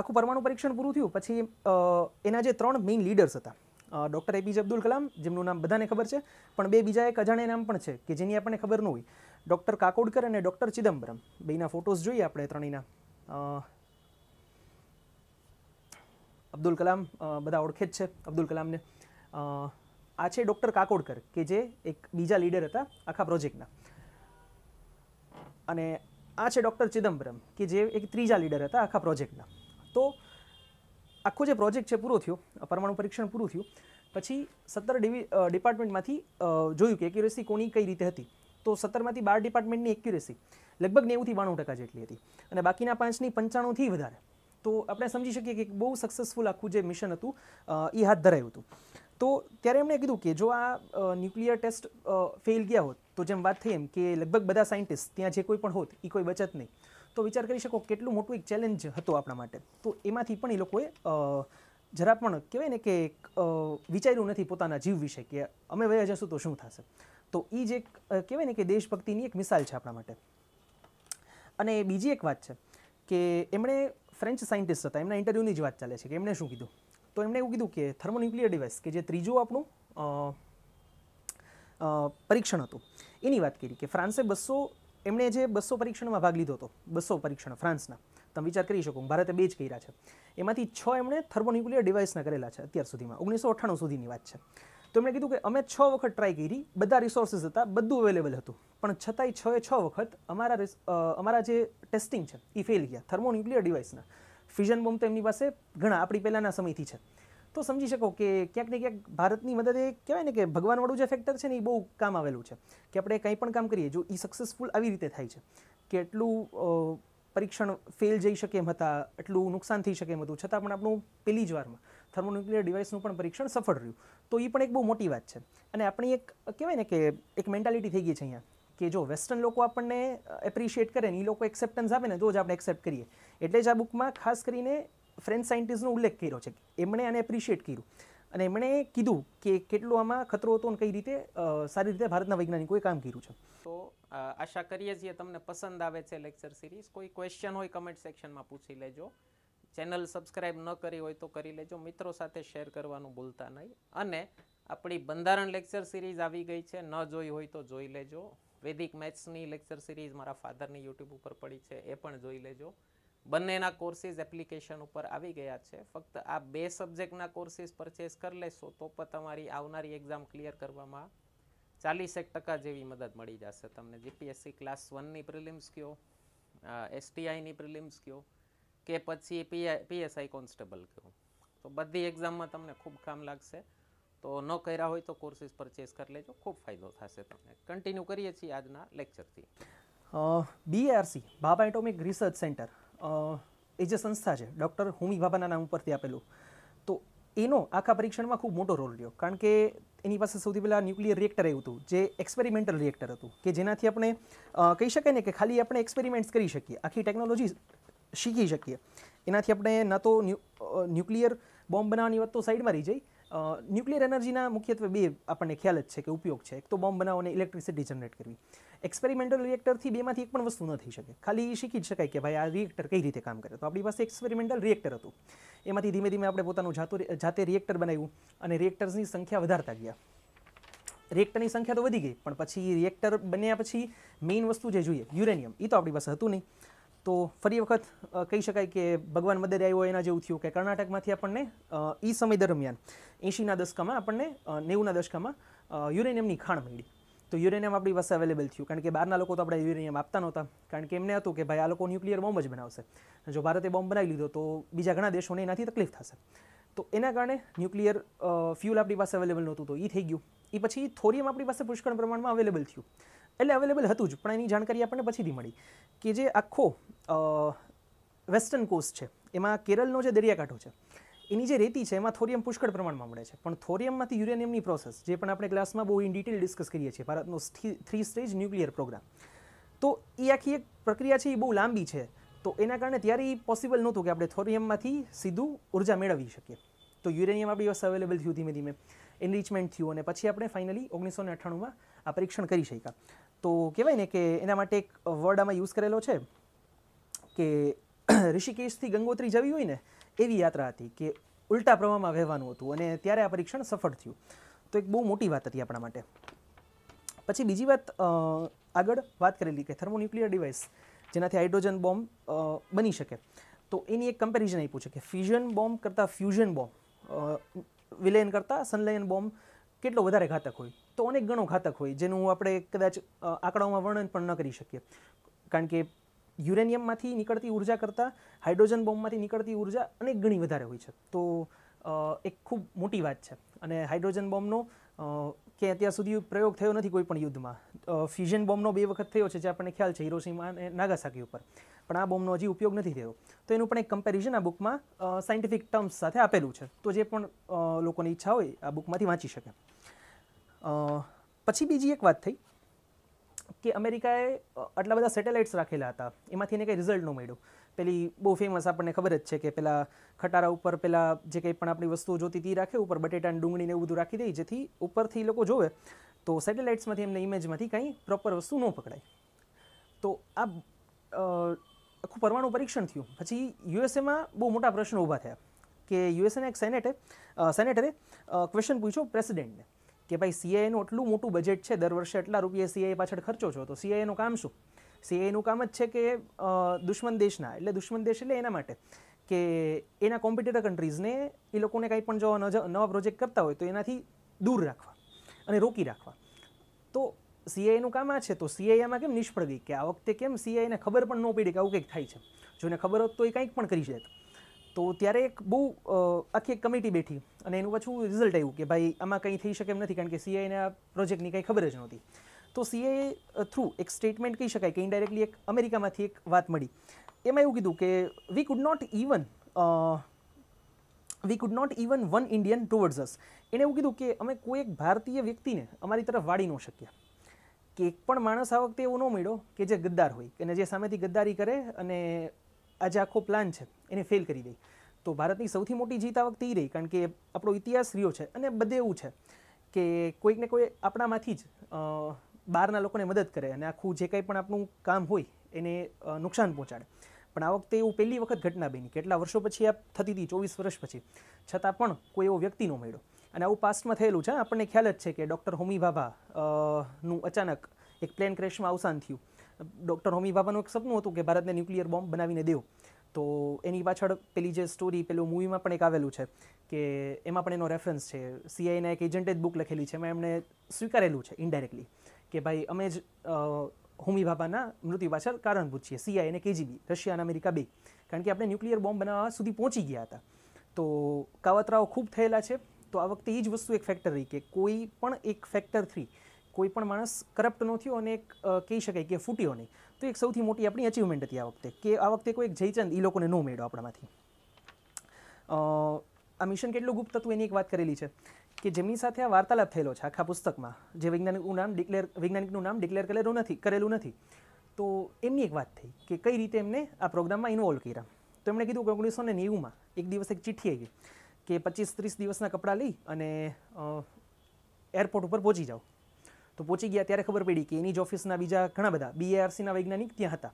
આખું પરમાણુ પરીક્ષણ પૂરું થયું પછી એના જે ત્રણ મેઇન લીડર્સ હતા ડૉક્ટર એપીજે અબ્દુલ કલામ જેમનું નામ બધાને ખબર છે પણ બે બીજા એક અજાણ્યા નામ પણ છે કે જેની આપણને ખબર ન હોય ડૉક્ટર કાકોડકર અને ડૉક્ટર ચિદમ્બરમ બેના ફોટોઝ જોઈએ આપણે ત્રણેયના અબ્દુલ કલામ બધા ઓળખે જ છે અબ્દુલ કલામને આ છે ડૉક્ટર કાકોડકર કે જે એક બીજા લીડર હતા આખા પ્રોજેક્ટના અને આ છે ડૉક્ટર ચિદમ્બરમ કે જે એક ત્રીજા લીડર હતા આખા પ્રોજેક્ટના તો આખો જે પ્રોજેક્ટ છે પૂરો થયો પરમાણુ પરીક્ષણ પૂરું થયું પછી સત્તર ડિવિ ડિપાર્ટમેન્ટમાંથી જોયું કે એક્યુરેસી કોની કઈ રીતે હતી તો સત્તરમાંથી બાર ડિપાર્ટમેન્ટની એક્યુરેસી લગભગ નેવુંથી બાણું ટકા જેટલી હતી અને બાકીના પાંચની પંચાણુંથી વધારે તો આપણે સમજી શકીએ કે બહુ સક્સેસફુલ આખું જે મિશન હતું એ હાથ ધરાયું હતું તો ત્યારે એમણે કીધું કે જો આ ન્યુક્લિયર ટેસ્ટ ફેલ ગયા હોત તો જેમ વાત થઈ એમ કે લગભગ બધા સાયન્ટિસ્ટ ત્યાં જે કોઈ પણ હોત એ કોઈ બચત નહીં તો વિચાર કરી શકો કેટલું મોટું એક ચેલેન્જ હતું આપણા માટે તો એમાંથી પણ એ લોકોએ જરા પણ કહેવાય ને કે વિચાર્યું નથી પોતાના જીવ વિશે કે અમે વયા જશું તો શું થશે તો એ જે કહેવાય ને કે દેશભક્તિની એક મિસાલ છે આપણા માટે અને બીજી એક વાત છે કે એમણે ફ્રેન્ચ સાયન્ટિસ્ટ હતા એમના ઇન્ટરવ્યૂની જ વાત ચાલે છે કે એમણે શું કીધું તો એમણે એવું કીધું કે થર્મોન્યુક્લિયર ડિવાઇસ કે જે ત્રીજું આપણું પરીક્ષણ હતું એની વાત કરી કે ફ્રાન્સે બસો એમણે જે બસો પરીક્ષણમાં ભાગ લીધો હતો બસો પરીક્ષણ ફ્રાન્સના તમે વિચાર કરી શકો ભારતે બે જ કર્યા છે એમાંથી છ એમણે થર્મોન્યુક્લિયર ડિવાઇસના કરેલા છે અત્યાર સુધીમાં ઓગણીસો અઠ્ઠાણું સુધીની વાત છે તો એમણે કીધું કે અમે છ વખત ટ્રાય કરી બધા રિસોર્સિસ હતા બધું અવેલેબલ હતું પણ છતાંય છ એ છ વખત અમારા અમારા જે ટેસ્ટિંગ છે એ ફેલ ગયા થર્મોન્યુક્લિયર ડિવાઇસના ફિઝન બોમ્બ તો એમની પાસે ઘણા આપણી પહેલાંના સમયથી છે તો સમજી શકો કે ક્યાંક ને ક્યાંક ભારતની મદદ એ કહેવાય ને કે ભગવાનવાળું જે ફેક્ટર છે ને એ બહુ કામ આવેલું છે કે આપણે કંઈ પણ કામ કરીએ જો એ સક્સેસફુલ આવી રીતે થાય છે કે એટલું પરીક્ષણ ફેલ જઈ શકે એમ હતા એટલું નુકસાન થઈ શકે એમ હતું છતાં પણ આપણું પહેલી જ વારમાં થર્મોન્યુક્લિયર ડિવાઇસનું પણ પરીક્ષણ સફળ રહ્યું તો એ પણ એક બહુ મોટી વાત છે અને આપણી એક કહેવાય ને કે એક મેન્ટાલિટી થઈ ગઈ છે અહીંયા કે જો વેસ્ટર્ન લોકો આપણને એપ્રિશિએટ કરે ને એ લોકો એક્સેપ્ટન્સ આપે ને તો જ આપણે એક્સેપ્ટ કરીએ એટલે જ આ બુકમાં ખાસ કરીને ફ્રેન્ચ સાયન્ટિસ્ટનો ઉલ્લેખ કર્યો છે એમણે આને એપ્રિશિએટ કર્યું અને એમણે કીધું કે કેટલો આમાં ખતરો હતો અને કઈ રીતે સારી રીતે ભારતના વૈજ્ઞાનિકોએ કામ કર્યું છે તો આશા કરીએ છીએ તમને પસંદ આવે છે લેક્ચર સિરીઝ કોઈ ક્વેશ્ચન હોય કમેન્ટ સેક્શનમાં પૂછી લેજો ચેનલ સબસ્ક્રાઇબ ન કરી હોય તો કરી લેજો મિત્રો સાથે શેર કરવાનું ભૂલતા નહીં અને આપણી બંધારણ લેક્ચર સિરીઝ આવી ગઈ છે ન જોઈ હોય તો જોઈ લેજો વૈદિક મેથ્સની લેક્ચર સિરીઝ મારા ફાધરની યુટ્યુબ ઉપર પડી છે એ પણ જોઈ લેજો બંનેના કોર્સીસ એપ્લિકેશન ઉપર આવી ગયા છે ફક્ત આ બે સબ્જેક્ટના કોર્સિસ પરચેસ કરી લેશો તો પણ તમારી આવનારી એક્ઝામ ક્લિયર કરવામાં ચાલીસેક ટકા જેવી મદદ મળી જશે તમને જીપીએસસી ક્લાસ વનની પ્રિલિમ્સ કયો એસટીઆઈની પ્રિલિમ્સ કયો કે પછી પીએસઆઈ કોન્સ્ટેબલ કયો તો બધી એક્ઝામમાં તમને ખૂબ કામ લાગશે તો ન કર્યા હોય તો કોર્સીસ પરચેસ કરી લેજો ખૂબ ફાયદો થશે તમને કન્ટિન્યુ કરીએ છીએ આજના લેક્ચરથી BRC Bhabha atomic research centre એ જે સંસ્થા છે ડૉક્ટર હુમી ભાભાના નામ ઉપરથી આપેલું તો એનો આખા પરીક્ષણમાં ખૂબ મોટો રોલ રહ્યો કારણ કે એની પાસે સૌથી પહેલાં ન્યુક્લિયર રિએક્ટર આવ્યું હતું જે એક્સપેરિમેન્ટલ રિએક્ટર હતું કે જેનાથી આપણે કહી શકાય ને કે ખાલી આપણે એક્સપેરિમેન્ટ્સ કરી શકીએ આખી ટેકનોલોજી શીખી શકીએ એનાથી આપણે ન તો ન્યુક્લિયર બોમ્બ બનાવવાની વાત તો સાઈડમાં રહી જાય ન્યુક્લિયર એનર્જીના મુખ્યત્વે બે આપણને ખ્યાલ જ છે કે ઉપયોગ છે એક તો બોમ્બ બનાવો અને ઇલેક્ટ્રિસિટી જનરેટ કરવી એક્સપેરિમેન્ટલ રિએક્ટરથી બેમાંથી એક પણ વસ્તુ ન થઈ શકે ખાલી શીખી જ શકાય કે ભાઈ આ રિએક્ટર કઈ રીતે કામ કરે તો આપણી પાસે એક્સપેરિમેન્ટલ રિએક્ટર હતું એમાંથી ધીમે ધીમે આપણે પોતાનું જાતો જાતે રિએક્ટર બનાવ્યું અને રિએક્ટર્સની સંખ્યા વધારતા ગયા રિએક્ટરની સંખ્યા તો વધી ગઈ પણ પછી રિએક્ટર બન્યા પછી મેઇન વસ્તુ જે જોઈએ યુરેનિયમ એ તો આપણી પાસે હતું નહીં તો ફરી વખત કહી શકાય કે ભગવાન મદદ આવ્યો એના જેવું થયું કે કર્ણાટકમાંથી આપણને એ સમય દરમિયાન એંશીના દશકામાં આપણને નેવુંના દશકામાં યુરેનિયમની ખાણ મળી તો યુરેનિયમ આપણી પાસે અવેલેબલ થયું કારણ કે બહારના લોકો તો આપણે યુરેનિયમ આપતા નહોતા કારણ કે એમને હતું કે ભાઈ આ લોકો ન્યુક્લિયર બોમ્બ જ બનાવશે જો ભારતે બોમ્બ બનાવી લીધો તો બીજા ઘણા દેશોને એનાથી તકલીફ થશે તો એના કારણે ન્યુક્લિયર ફ્યુલ આપણી પાસે અવેલેબલ નહોતું તો એ થઈ ગયું એ પછી થોરિયમ આપણી પાસે પુષ્કળ પ્રમાણમાં અવેલેબલ થયું એટલે અવેલેબલ હતું જ પણ એની જાણકારી આપણને પછીથી મળી કે જે આખો વેસ્ટર્ન કોસ્ટ છે એમાં કેરળનો જે દરિયાકાંઠો છે એની જે રેતી છે એમાં થોરિયમ પુષ્કળ પ્રમાણમાં મળે છે પણ થોરિયમમાંથી યુરેનિયમની પ્રોસેસ જે પણ આપણે ક્લાસમાં બહુ ઇન ડિટેલ ડિસ્કસ કરીએ છીએ ભારતનો થ્રી સ્ટેજ ન્યુક્લિયર પ્રોગ્રામ તો એ આખી એક પ્રક્રિયા છે એ બહુ લાંબી છે તો એના કારણે ત્યારે એ પોસિબલ નહોતું કે આપણે થોરિયમમાંથી સીધું ઉર્જા મેળવી શકીએ તો યુરેનિયમ આપણી પાસે અવેલેબલ થયું ધીમે ધીમે એનરીચમેન્ટ થયું અને પછી આપણે ફાઇનલી ઓગણીસો ને અઠ્ઠાણુંમાં આ પરીક્ષણ કરી શક્યા તો કહેવાય ને કે એના માટે એક વર્ડ આમાં યુઝ કરેલો છે કે ઋષિકેશથી ગંગોત્રી જવી હોય ને એવી યાત્રા હતી કે ઉલટા પ્રવાહમાં વહેવાનું હતું અને ત્યારે આ પરીક્ષણ સફળ થયું તો એક બહુ મોટી વાત હતી આપણા માટે પછી બીજી વાત આગળ વાત કરેલી કે થર્મોન્યુક્લિયર ડિવાઇસ જેનાથી હાઇડ્રોજન બોમ્બ બની શકે તો એની એક કમ્પેરિઝન આપ્યું છે કે ફ્યુઝન બોમ્બ કરતાં ફ્યુઝન બોમ્બ વિલયન કરતાં સનલયન બોમ્બ કેટલો વધારે ઘાતક હોય તો અનેક ગણો ઘાતક હોય જેનું આપણે કદાચ આંકડાઓમાં વર્ણન પણ ન કરી શકીએ કારણ કે યુરેનિયમમાંથી નીકળતી ઉર્જા કરતાં હાઇડ્રોજન બોમ્બમાંથી નીકળતી ઉર્જા અનેક ગણી વધારે હોય છે તો એક ખૂબ મોટી વાત છે અને હાઇડ્રોજન બોમ્બનો કે અત્યાર સુધી પ્રયોગ થયો નથી કોઈ પણ યુદ્ધમાં ફ્યુઝન બોમ્બનો બે વખત થયો છે જે આપણને ખ્યાલ છે હિરોશીમા અને નાગાસાકી ઉપર પણ આ બોમ્બનો હજી ઉપયોગ નથી થયો તો એનું પણ એક કમ્પેરિઝન આ બુકમાં સાયન્ટિફિક ટર્મ્સ સાથે આપેલું છે તો જે પણ લોકોની ઈચ્છા હોય આ બુકમાંથી વાંચી શકે પછી બીજી એક વાત થઈ કે અમેરિકાએ આટલા બધા સેટેલાઇટ્સ રાખેલા હતા એમાંથી એને કંઈ રિઝલ્ટ ન મળ્યું પેલી બહુ ફેમસ આપણને ખબર જ છે કે પેલા ખટારા ઉપર પેલા જે કંઈ પણ આપણી વસ્તુઓ જોતી તી રાખે ઉપર બટેટા અને ડુંગળીને એવું બધું રાખી દે જેથી ઉપરથી લોકો જોવે તો સેટેલાઇટ્સમાંથી એમને ઇમેજમાંથી કંઈ પ્રોપર વસ્તુ ન પકડાય તો આ આખું પરમાણુ પરીક્ષણ થયું પછી યુએસએમાં બહુ મોટા પ્રશ્નો ઊભા થયા કે યુએસએના એક સેનેટે સેનેટરે ક્વેશ્ચન પૂછ્યો પ્રેસિડેન્ટને કે ભાઈ સીઆઈનું એટલું મોટું બજેટ છે દર વર્ષે એટલા રૂપિયા સીઆઈ પાછળ ખર્ચો છો તો સીઆઈનું કામ શું સીઆઈનું કામ જ છે કે દુશ્મન દેશના એટલે દુશ્મન દેશ એટલે એના માટે કે એના કોમ્પિટેટર કન્ટ્રીઝને એ લોકોને કંઈ પણ જો નવા પ્રોજેક્ટ કરતા હોય તો એનાથી દૂર રાખવા અને રોકી રાખવા તો સીઆઈનું કામ આ છે તો સીઆઈ આમાં કેમ નિષ્ફળ ગઈ કે આ વખતે કેમ સીઆઈને ખબર પણ ન પડી કે આવું કંઈક થાય છે જોને ખબર હોત તો એ કંઈક પણ કરી શકે તો ત્યારે એક બહુ આખી એક કમિટી બેઠી અને એનું પાછું રિઝલ્ટ આવ્યું કે ભાઈ આમાં કંઈ થઈ શકે એમ નથી કારણ કે સીઆઈને આ પ્રોજેક્ટની કંઈ ખબર જ નહોતી તો સીએ થ્રુ એક સ્ટેટમેન્ટ કહી શકાય કે ઇન્ડાયરેક્ટલી એક અમેરિકામાંથી એક વાત મળી એમાં એવું કીધું કે we could not even we could not even one Indian towards us એણે એવું કીધું કે અમે કોઈ એક ભારતીય વ્યક્તિને અમારી તરફ વાળી ન શક્યા કે એક પણ માણસ આ વખતે એવો ન મળ્યો કે જે ગદ્દાર હોય અને જે સામેથી ગદ્દારી કરે અને આ જે આખો પ્લાન છે એને ફેલ કરી દઈ તો ભારતની સૌથી મોટી જીત આ વખતે એ રહી કારણ કે આપણો ઇતિહાસ રહ્યો છે અને બધે એવું છે કે કોઈક ને કોઈ આપણામાંથી જ બહારના લોકોને મદદ કરે અને આખું જે કંઈ પણ આપણું કામ હોય એને નુકસાન પહોંચાડે પણ આ વખતે એવું પહેલી વખત ઘટના બની કેટલા વર્ષો પછી આ થતી હતી ચોવીસ વર્ષ પછી છતાં પણ કોઈ એવો વ્યક્તિનો ન મળ્યો અને આવું પાસ્ટમાં થયેલું છે આપણને ખ્યાલ જ છે કે ડૉક્ટર હોમી ભાભા નું અચાનક એક પ્લેન ક્રેશમાં અવસાન થયું ડૉક્ટર હોમી ભાભાનું એક સપનું હતું કે ભારતને ન્યુક્લિયર બોમ્બ બનાવીને દેવો તો એની પાછળ પેલી જે સ્ટોરી પેલું મૂવીમાં પણ એક આવેલું છે કે એમાં પણ એનો રેફરન્સ છે સીઆઈના એક એજન્ટે જ બુક લખેલી છે એમાં એમણે સ્વીકારેલું છે ઇન્ડાયરેક્ટલી કે ભાઈ અમે જ હોમી ભાભાના મૃત્યુ પાછળ કારણભૂત છીએ સીઆઈ અને કેજીબી રશિયા અને અમેરિકા બે કારણ કે આપણે ન્યુક્લિયર બોમ્બ બનાવવા સુધી પહોંચી ગયા હતા તો કાવતરાઓ ખૂબ થયેલા છે તો આ વખતે એ જ વસ્તુ એક ફેક્ટર રહી કે કોઈ પણ એક ફેક્ટર થ્રી કોઈ પણ માણસ કરપ્ટ ન થયો અને એક કહી શકાય કે ફૂટ્યો નહીં તો એક સૌથી મોટી આપણી અચિવમેન્ટ હતી આ વખતે કે આ વખતે કોઈ એક જયચંદ એ લોકોને ન મળ્યો આપણામાંથી આ મિશન કેટલું ગુપ્ત હતું એની એક વાત કરેલી છે કે જેમની સાથે આ વાર્તાલાપ થયેલો છે આખા પુસ્તકમાં જે વૈજ્ઞાનિકનું નામ ડિક્લેર વૈજ્ઞાનિકનું નામ ડિક્લેર કરેલું નથી કરેલું નથી તો એમની એક વાત થઈ કે કઈ રીતે એમને આ પ્રોગ્રામમાં ઇન્વોલ્વ કર્યા તો એમણે કીધું કે ઓગણીસો ને નેવુંમાં એક દિવસ એક ચિઠ્ઠી આવી કે પચીસ ત્રીસ દિવસના કપડાં લઈ અને એરપોર્ટ ઉપર પહોંચી જાઓ તો પહોંચી ગયા ત્યારે ખબર પડી કે એની જ ઓફિસના બીજા ઘણા બધા બીએઆરસીના વૈજ્ઞાનિક ત્યાં હતા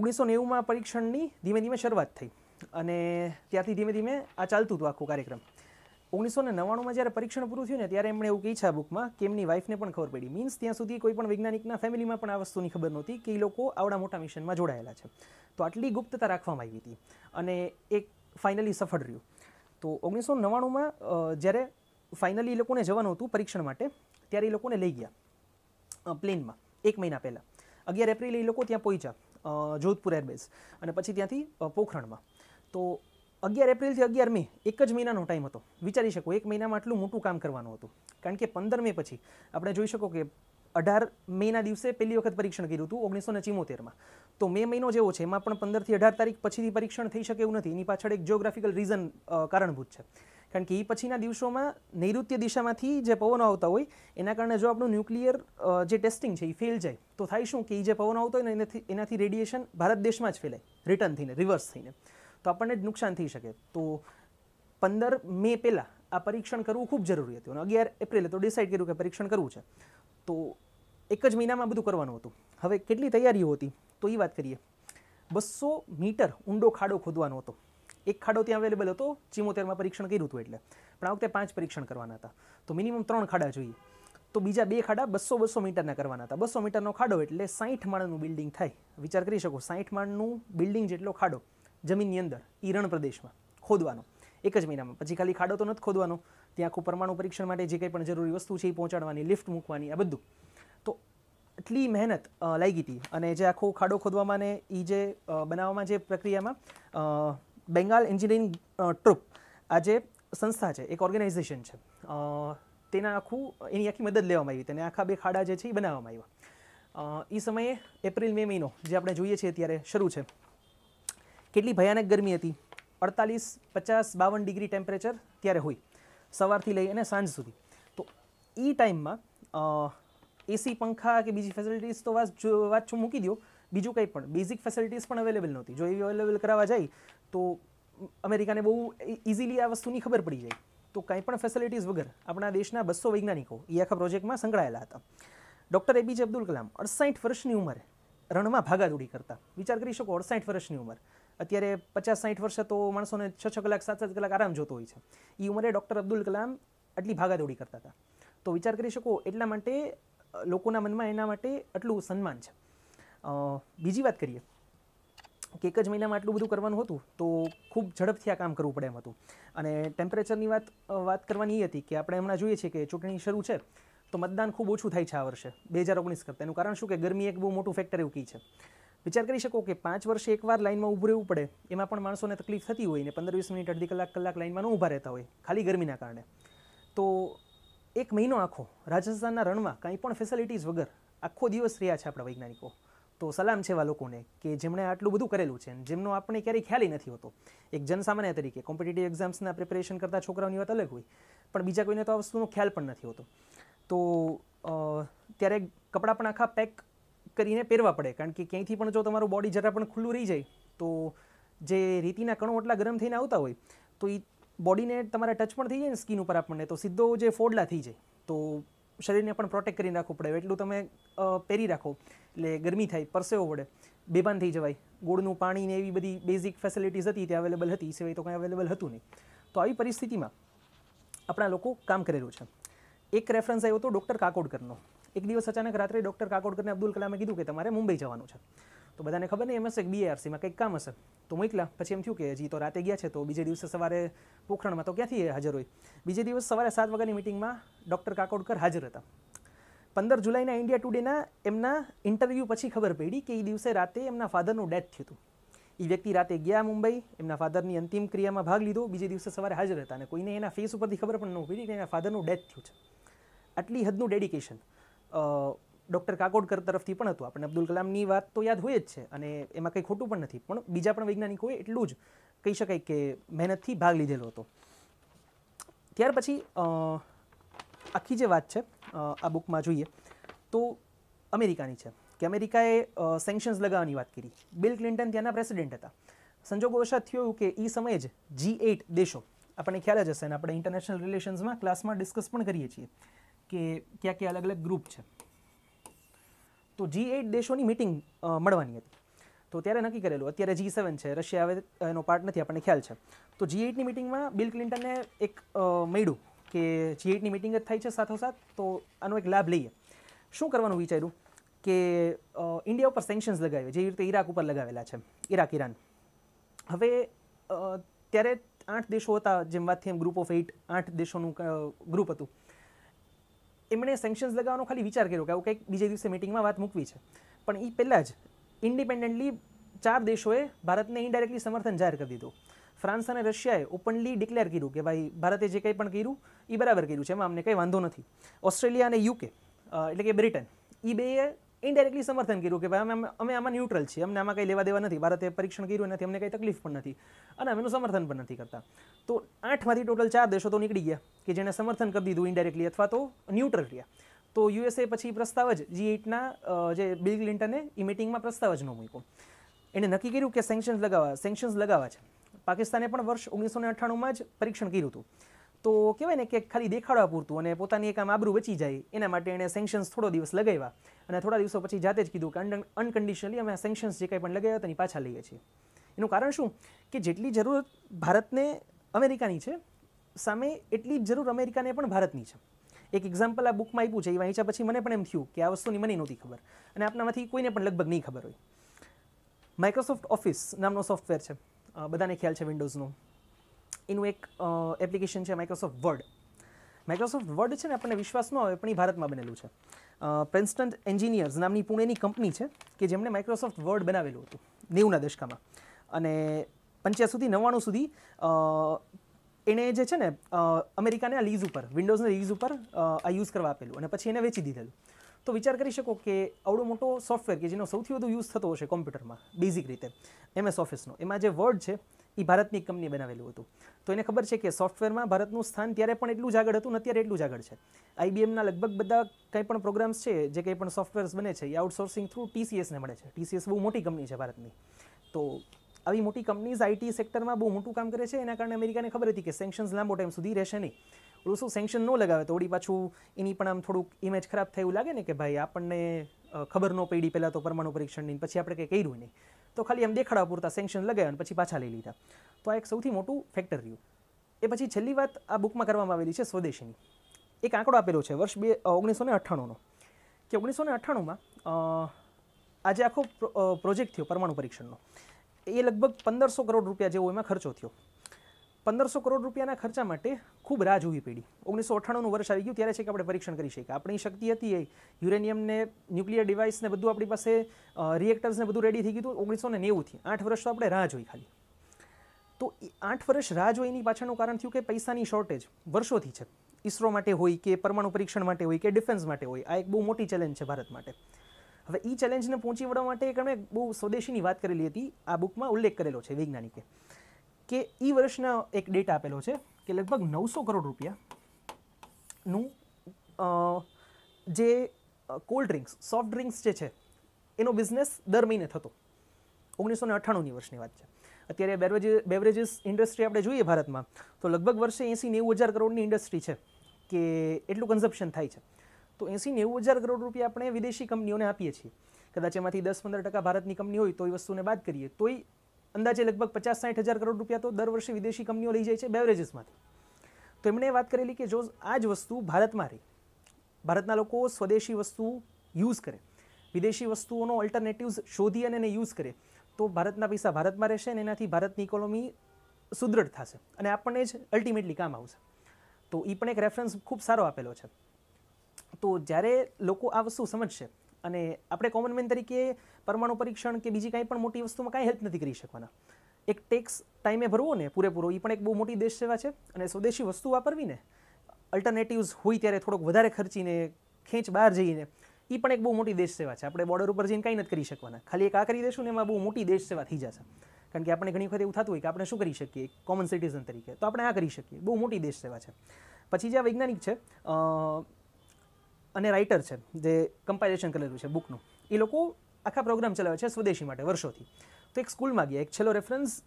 ઓગણીસો નેવુંમાં પરીક્ષણની ધીમે ધીમે શરૂઆત થઈ અને ત્યાંથી ધીમે ધીમે આ ચાલતું હતું આખો કાર્યક્રમ ઓગણીસો ને નવ્વાણુંમાં જ્યારે પરીક્ષણ પૂરું થયું ને ત્યારે એમણે એવું કહી છે આ બુકમાં કે એમની વાઇફને પણ ખબર પડી મીન્સ ત્યાં સુધી કોઈ પણ વૈજ્ઞાનિકના ફેમિલીમાં પણ આ વસ્તુની ખબર નહોતી કે એ લોકો આવડા મોટા મિશનમાં જોડાયેલા છે તો આટલી ગુપ્તતા રાખવામાં આવી હતી અને એક ફાઇનલી સફળ રહ્યું તો ઓગણીસો નવ્વાણુંમાં જ્યારે ફાઇનલી એ લોકોને જવાનું હતું પરીક્ષણ માટે ત્યારે એ લોકોને લઈ ગયા પ્લેનમાં એક મહિના પહેલાં અગિયાર એપ્રિલ એ લોકો ત્યાં પહોંચ્યા જોધપુર એરબેઝ અને પછી ત્યાંથી પોખરણમાં તો અગિયાર એપ્રિલથી અગિયાર મે એક જ મહિનાનો ટાઈમ હતો વિચારી શકો એક મહિનામાં આટલું મોટું કામ કરવાનું હતું કારણ કે પંદર મે પછી આપણે જોઈ શકો કે અઢાર મેના દિવસે પહેલી વખત પરીક્ષણ કર્યું હતું ઓગણીસો ને ચિમોતેરમાં તો મે મહિનો જેવો છે એમાં પણ પંદરથી અઢાર તારીખ પછીથી પરીક્ષણ થઈ શકે એવું નથી એની પાછળ એક જિયોગ્રાફિકલ રીઝન કારણભૂત છે કારણ કે એ પછીના દિવસોમાં નૈઋત્ય દિશામાંથી જે પવનો આવતા હોય એના કારણે જો આપણું ન્યુક્લિયર જે ટેસ્ટિંગ છે એ ફેલ જાય તો થાય શું કે એ જે પવનો આવતો હોય ને એનાથી એનાથી રેડિએશન ભારત દેશમાં જ ફેલાય રિટર્ન થઈને રિવર્સ થઈને તો આપણને જ નુકસાન થઈ શકે તો પંદર મે પહેલાં આ પરીક્ષણ કરવું ખૂબ જરૂરી હતું અને અગિયાર એપ્રિલે તો ડિસાઇડ કર્યું કે પરીક્ષણ કરવું છે તો એક જ મહિનામાં બધું કરવાનું હતું હવે કેટલી તૈયારીઓ હતી તો એ વાત કરીએ બસો મીટર ઊંડો ખાડો ખોદવાનો હતો એક ખાડો ત્યાં અવેલેબલ હતો ચિમોતેરમાં પરીક્ષણ કર્યું હતું એટલે પણ આ વખતે પાંચ પરીક્ષણ કરવાના હતા તો મિનિમમ ત્રણ ખાડા જોઈએ તો બીજા બે ખાડા બસો બસો મીટરના કરવાના હતા બસો મીટરનો ખાડો એટલે સાઠ માળનું બિલ્ડિંગ થાય વિચાર કરી શકો સાઠ માળનું બિલ્ડિંગ જેટલો ખાડો જમીનની અંદર ઈરણ પ્રદેશમાં ખોદવાનો એક જ મહિનામાં પછી ખાલી ખાડો તો નથી ખોદવાનો ત્યાં આખું પરમાણુ પરીક્ષણ માટે જે કંઈ પણ જરૂરી વસ્તુ છે એ પહોંચાડવાની લિફ્ટ મૂકવાની આ બધું તો આટલી મહેનત લાગી હતી અને જે આખો ખાડો ખોદવામાં ને એ જે બનાવવામાં જે પ્રક્રિયામાં બેંગાલ એન્જિનિયરિંગ ટ્રુપ આ જે સંસ્થા છે એક ઓર્ગેનાઇઝેશન છે તેના આખું એની આખી મદદ લેવામાં આવી તેને આખા બે ખાડા જે છે એ બનાવવામાં આવ્યા એ સમયે એપ્રિલ મે મહિનો જે આપણે જોઈએ છીએ અત્યારે શરૂ છે કેટલી ભયાનક ગરમી હતી અડતાલીસ પચાસ બાવન ડિગ્રી ટેમ્પરેચર ત્યારે હોય સવારથી લઈ અને સાંજ સુધી તો એ ટાઈમમાં એસી પંખા કે બીજી ફેસિલિટીઝ તો વાત વાત મૂકી દો બીજું કંઈ પણ બેઝિક ફેસિલિટીઝ પણ અવેલેબલ નહોતી જો એવી અવેલેબલ કરાવવા જાય તો અમેરિકાને બહુ ઇઝીલી આ વસ્તુની ખબર પડી જાય તો કંઈ પણ ફેસિલિટીઝ વગર આપણા દેશના બસો વૈજ્ઞાનિકો એ આખા પ્રોજેક્ટમાં સંકળાયેલા હતા ડૉક્ટર એપીજે અબ્દુલ કલામ અડસાઠ વર્ષની ઉંમરે રણમાં ભાગાદોડી કરતા વિચાર કરી શકો અડસાઠ વર્ષની ઉંમર અત્યારે પચાસ સાઠ વર્ષે તો માણસોને છ છ કલાક સાત સાત કલાક આરામ જોતો હોય છે એ ઉંમરે ડૉક્ટર અબ્દુલ કલામ આટલી ભાગાદોડી કરતા હતા તો વિચાર કરી શકો એટલા માટે લોકોના મનમાં એના માટે આટલું સન્માન છે બીજી વાત કરીએ કે એક જ મહિનામાં આટલું બધું કરવાનું હતું તો ખૂબ ઝડપથી આ કામ કરવું પડે એમ હતું અને ટેમ્પરેચરની વાત વાત કરવાની એ હતી કે આપણે હમણાં જોઈએ છીએ કે ચૂંટણી શરૂ છે તો મતદાન ખૂબ ઓછું થાય છે આ વર્ષે બે હજાર ઓગણીસ કરતાં એનું કારણ શું કે ગરમી એક બહુ મોટું ફેક્ટર એવું કી છે વિચાર કરી શકો કે પાંચ વર્ષે એકવાર લાઇનમાં ઊભું રહેવું પડે એમાં પણ માણસોને તકલીફ થતી હોય ને પંદર વીસ મિનિટ અડધી કલાક કલાક લાઇનમાં ન ઊભા રહેતા હોય ખાલી ગરમીના કારણે તો એક મહિનો આખો રાજસ્થાનના રણમાં કંઈ પણ ફેસિલિટીઝ વગર આખો દિવસ રહ્યા છે આપણા વૈજ્ઞાનિકો તો સલામ છે એવા લોકોને કે જેમણે આટલું બધું કરેલું છે જેમનો આપણે ક્યારેય ખ્યાલ નથી હોતો એક જનસામાન્ય તરીકે કોમ્પિટેટિવ એક્ઝામ્સના પ્રિપેરેશન કરતા છોકરાઓની વાત અલગ હોય પણ બીજા કોઈને તો આ વસ્તુનો ખ્યાલ પણ નથી હોતો તો ત્યારે કપડાં પણ આખા પેક કરીને પહેરવા પડે કારણ કે ક્યાંયથી પણ જો તમારું બોડી જરા પણ ખુલ્લું રહી જાય તો જે રીતિના કણો એટલા ગરમ થઈને આવતા હોય તો એ બોડીને તમારા ટચ પણ થઈ જાય ને સ્કીન ઉપર આપણને તો સીધો જે ફોડલા થઈ જાય તો શરીરને પણ પ્રોટેક્ટ કરી રાખવું પડે એટલું તમે પહેરી રાખો એટલે ગરમી થાય પરસેવો વડે બેબાન થઈ જવાય ગોળનું પાણી ને એવી બધી બેઝિક ફેસિલિટીઝ હતી તે અવેલેબલ હતી સિવાય તો કંઈ અવેલેબલ હતું નહીં તો આવી પરિસ્થિતિમાં આપણા લોકો કામ કરેલું છે એક રેફરન્સ આવ્યો હતો ડૉક્ટર કાકોડકરનો એક દિવસ અચાનક રાત્રે ડૉક્ટર કાકોડકરને અબ્દુલ કલામે કીધું કે તમારે મુંબઈ જવાનું છે તો બધાને ખબર નહીં એમ હશે કે બીએઆરસીમાં કંઈક કામ હશે તો મોકલા પછી એમ થયું કે હજી તો રાતે ગયા છે તો બીજે દિવસે સવારે પોખરણમાં તો ક્યાંથી હાજર હોય બીજે દિવસ સવારે સાત વાગ્યાની મિટિંગમાં ડૉક્ટર કાકોડકર હાજર હતા પંદર જુલાઈના ઇન્ડિયા ટુડેના એમના ઇન્ટરવ્યૂ પછી ખબર પડી કે એ દિવસે રાતે એમના ફાધરનું ડેથ થયું હતું એ વ્યક્તિ રાતે ગયા મુંબઈ એમના ફાધરની અંતિમ ક્રિયામાં ભાગ લીધો બીજે દિવસે સવારે હાજર હતા અને કોઈને એના ફેસ ઉપરથી ખબર પણ ન પડી કે એના ફાધરનું ડેથ થયું છે આટલી હદનું ડેડિકેશન ડૉક્ટર કાકોડકર તરફથી પણ હતું આપણને અબ્દુલ કલામની વાત તો યાદ હોય જ છે અને એમાં કંઈ ખોટું પણ નથી પણ બીજા પણ વૈજ્ઞાનિકોએ એટલું જ કહી શકાય કે મહેનતથી ભાગ લીધેલો હતો ત્યાર પછી આખી જે વાત છે આ બુકમાં જોઈએ તો અમેરિકાની છે કે અમેરિકાએ સેન્કશન્સ લગાવવાની વાત કરી બિલ ક્લિન્ટન ત્યાંના પ્રેસિડેન્ટ હતા સંજોગવશાત થયું કે એ સમયે જ જી એઇટ દેશો આપણને ખ્યાલ જ હશે અને આપણે ઇન્ટરનેશનલ રિલેશન્સમાં ક્લાસમાં ડિસ્કસ પણ કરીએ છીએ કે ક્યાં ક્યાં અલગ અલગ ગ્રુપ છે તો જી એઇટ દેશોની મિટિંગ મળવાની હતી તો ત્યારે નક્કી કરેલું અત્યારે જી સેવન છે રશિયા હવે એનો પાર્ટ નથી આપણને ખ્યાલ છે તો જી એઇટની મિટિંગમાં બિલ ક્લિન્ટનને એક મળ્યું કે જી એઇટની મિટિંગ જ થાય છે સાથોસાથ તો આનો એક લાભ લઈએ શું કરવાનું વિચાર્યું કે ઇન્ડિયા ઉપર સેન્કશન્સ લગાવ્યા જેવી રીતે ઈરાક ઉપર લગાવેલા છે ઇરાક ઈરાન હવે ત્યારે આઠ દેશો હતા જેમ વાતથી એમ ગ્રુપ ઓફ એઇટ આઠ દેશોનું ગ્રુપ હતું એમણે સેન્કશન્સ લગાવવાનો ખાલી વિચાર કર્યો કે આવું કંઈક બીજે દિવસે મિટિંગમાં વાત મૂકવી છે પણ એ પહેલાં જ ઇન્ડિપેન્ડન્ટલી ચાર દેશોએ ભારતને ઇન્ડાયરેક્ટલી સમર્થન જાહેર કરી દીધું ફ્રાન્સ અને રશિયાએ ઓપનલી ડિક્લેર કર્યું કે ભાઈ ભારતે જે કંઈ પણ કર્યું એ બરાબર કર્યું છે એમાં અમને કંઈ વાંધો નથી ઓસ્ટ્રેલિયા અને યુકે એટલે કે બ્રિટન એ બેએ ઇન્ડાયરેક્ટલી સમર્થન કર્યું કે ભાઈ અમે અમે આમાં ન્યુટ્રલ છીએ અમને આમાં કંઈ લેવા દેવા નથી ભારતે પરીક્ષણ કર્યું નથી અમને કંઈ તકલીફ પણ નથી અને અમે એનું સમર્થન પણ નથી કરતા તો આઠમાંથી ટોટલ ચાર દેશો તો નીકળી ગયા કે જેણે સમર્થન કરી દીધું ઇન્ડાયરેક્ટલી અથવા તો ન્યુટ્રલ રહ્યા તો યુએસએ પછી પ્રસ્તાવ જ જી એઇટના જે બિલ ક્લિન્ટને એ મિટિંગમાં પ્રસ્તાવ જ ન મૂક્યો એણે નક્કી કર્યું કે સેન્કશન્સ લગાવવા સેન્કશન્સ લગાવવા છે પાકિસ્તાને પણ વર્ષ ઓગણીસો ને અઠ્ઠાણુંમાં જ પરીક્ષણ કર્યું હતું તો કહેવાય ને કે ખાલી દેખાડવા પૂરતું અને પોતાની એક આમ આબરૂ બચી જાય એના માટે એણે સેન્શન્સ થોડો દિવસ લગાવ્યા અને થોડા દિવસો પછી જાતે જ કીધું કે અનકન્ડિશનલી અમે સેન્કશન્સ જે કંઈ પણ લગાવ્યા તેની પાછા લઈએ છીએ એનું કારણ શું કે જેટલી જરૂર ભારતને અમેરિકાની છે સામે એટલી જ જરૂર અમેરિકાને પણ ભારતની છે એક એક્ઝામ્પલ આ બુકમાં આપ્યું છે એ વાંચ્યા પછી મને પણ એમ થયું કે આ વસ્તુની મને નહોતી ખબર અને આપણામાંથી કોઈને પણ લગભગ નહીં ખબર હોય માઇક્રોસોફ્ટ ઓફિસ નામનો સોફ્ટવેર છે બધાને ખ્યાલ છે વિન્ડોઝનો એનું એક એપ્લિકેશન છે માઇક્રોસોફ્ટ વર્ડ માઇક્રોસોફ્ટ વર્ડ છે ને આપણને વિશ્વાસ ન આવે પણ એ ભારતમાં બનેલું છે પ્રિન્સ્ટન એન્જિનિયર્સ નામની પુણેની કંપની છે કે જેમણે માઇક્રોસોફ્ટ વર્ડ બનાવેલું હતું નેવુંના દશકામાં અને પંચ્યાસીથી નવ્વાણું સુધી એણે જે છે ને અમેરિકાને આ લીઝ ઉપર વિન્ડોઝને લીઝ ઉપર આ યુઝ કરવા આપેલું અને પછી એને વેચી દીધેલું તો વિચાર કરી શકો કે આવડો મોટો સોફ્ટવેર કે જેનો સૌથી વધુ યુઝ થતો હશે કોમ્પ્યુટરમાં બેઝિક રીતે એમએસ ઓફિસનો એમાં જે વર્ડ છે એ ભારતની કંપની બનાવેલું હતું તો એને ખબર છે કે સોફ્ટવેરમાં ભારતનું સ્થાન ત્યારે પણ એટલું જ આગળ હતું ને અત્યારે એટલું જ આગળ છે આઈબીએમના લગભગ બધા કંઈ પણ પ્રોગ્રામ્સ છે જે કંઈ પણ સોફ્ટવેર્સ બને છે એ આઉટસોર્સિંગ થ્રુ ટીસીએસને મળે છે ટીસીએસ બહુ મોટી કંપની છે ભારતની તો આવી મોટી કંપનીઝ આઈટી સેક્ટરમાં બહુ મોટું કામ કરે છે એના કારણે અમેરિકાને ખબર હતી કે સેન્કશન્સ લાંબો ટાઈમ સુધી રહેશે નહીં ઓલું શું સેન્કશન ન લગાવે તો વળી પાછું એની પણ આમ થોડુંક ઇમેજ ખરાબ થયું લાગે ને કે ભાઈ આપણને ખબર ન પડી પહેલાં તો પરમાણુ પરીક્ષણની પછી આપણે કંઈ કર્યું નહીં તો ખાલી એમ દેખાડા પૂરતા સેન્શન લગાવ્યા અને પછી પાછા લઈ લીધા તો આ એક સૌથી મોટું ફેક્ટર રહ્યું એ પછી છેલ્લી વાત આ બુકમાં કરવામાં આવેલી છે સ્વદેશીની એક આંકડો આપેલો છે વર્ષ બે ઓગણીસો ને અઠ્ઠાણુંનો કે ઓગણીસો ને અઠ્ઠાણુંમાં આજે આખો પ્રોજેક્ટ થયો પરમાણુ પરીક્ષણનો એ લગભગ પંદરસો કરોડ રૂપિયા જેવો એમાં ખર્ચો થયો પંદરસો કરોડ રૂપિયાના ખર્ચા માટે ખૂબ રાહ જોવી પડી ઓગણીસો અઠ્ઠાણુંનું વર્ષ આવી ગયું ત્યારે છે કે આપણે પરીક્ષણ કરી શકીએ આપણી શક્તિ હતી એ યુરેનિયમને ન્યુક્લિયર ડિવાઇસને બધું આપણી પાસે રિએક્ટર્સને બધું રેડી થઈ ગયું હતું ઓગણીસો ને નેવુંથી આઠ વર્ષ તો આપણે રાહ જોઈ ખાલી તો એ આઠ વર્ષ રાહ જોઈની પાછળનું કારણ થયું કે પૈસાની શોર્ટેજ વર્ષોથી છે ઇસરો માટે હોય કે પરમાણુ પરીક્ષણ માટે હોય કે ડિફેન્સ માટે હોય આ એક બહુ મોટી ચેલેન્જ છે ભારત માટે હવે એ ચેલેન્જને પહોંચી વળવા માટે એક અમે બહુ સ્વદેશીની વાત કરેલી હતી આ બુકમાં ઉલ્લેખ કરેલો છે વૈજ્ઞાનિકે કે એ વર્ષના એક ડેટા આપેલો છે કે લગભગ નવસો કરોડ રૂપિયાનું જે કોલ્ડ ડ્રિંક્સ સોફ્ટ ડ્રિંક્સ જે છે એનો બિઝનેસ દર મહિને થતો ઓગણીસો ને અઠ્ઠાણુંની વર્ષની વાત છે અત્યારે બેવરેજ બેવરેજીસ ઇન્ડસ્ટ્રી આપણે જોઈએ ભારતમાં તો લગભગ વર્ષે એંસી નેવું હજાર કરોડની ઇન્ડસ્ટ્રી છે કે એટલું કન્ઝપ્શન થાય છે તો એંસી નેવું હજાર કરોડ રૂપિયા આપણે વિદેશી કંપનીઓને આપીએ છીએ કદાચ એમાંથી દસ પંદર ટકા ભારતની કંપની હોય તો એ વસ્તુને બાદ કરીએ તોય અંદાજે લગભગ પચાસ સાઠ હજાર કરોડ રૂપિયા તો દર વર્ષે વિદેશી કંપનીઓ લઈ જાય છે બેવરેજીસમાંથી તો એમણે વાત કરેલી કે જો આ જ વસ્તુ ભારતમાં રહી ભારતના લોકો સ્વદેશી વસ્તુ યુઝ કરે વિદેશી વસ્તુઓનો ઓલ્ટરનેટિવ્સ શોધી અને એને યુઝ કરે તો ભારતના પૈસા ભારતમાં રહેશે અને એનાથી ભારતની ઇકોનોમી સુદૃઢ થશે અને આપણને જ અલ્ટિમેટલી કામ આવશે તો એ પણ એક રેફરન્સ ખૂબ સારો આપેલો છે તો જ્યારે લોકો આ વસ્તુ સમજશે અને આપણે કોમન મેન તરીકે પરમાણુ પરીક્ષણ કે બીજી કાંઈ પણ મોટી વસ્તુમાં કાંઈ હેલ્પ નથી કરી શકવાના એક ટેક્સ ટાઈમે ભરવો ને પૂરેપૂરો એ પણ એક બહુ મોટી દેશ સેવા છે અને સ્વદેશી વસ્તુ વાપરવીને અલ્ટરનેટિવ્સ હોય ત્યારે થોડોક વધારે ખર્ચીને ખેંચ બહાર જઈને એ પણ એક બહુ મોટી દેશ સેવા છે આપણે બોર્ડર ઉપર જઈને કાંઈ નથી કરી શકવાના ખાલી એક આ કરી દેશું ને એમાં બહુ મોટી દેશ સેવા થઈ જશે કારણ કે આપણે ઘણી વખત એવું થતું હોય કે આપણે શું કરી શકીએ કોમન સિટીઝન તરીકે તો આપણે આ કરી શકીએ બહુ મોટી દેશ સેવા છે પછી જે આ વૈજ્ઞાનિક છે અને રાઇટર છે જે કમ્પાઇલેશન કરેલું છે બુકનું એ લોકો આખા પ્રોગ્રામ ચલાવે છે સ્વદેશી માટે વર્ષોથી તો એક સ્કૂલમાં ગયા એક છેલ્લો રેફરન્સ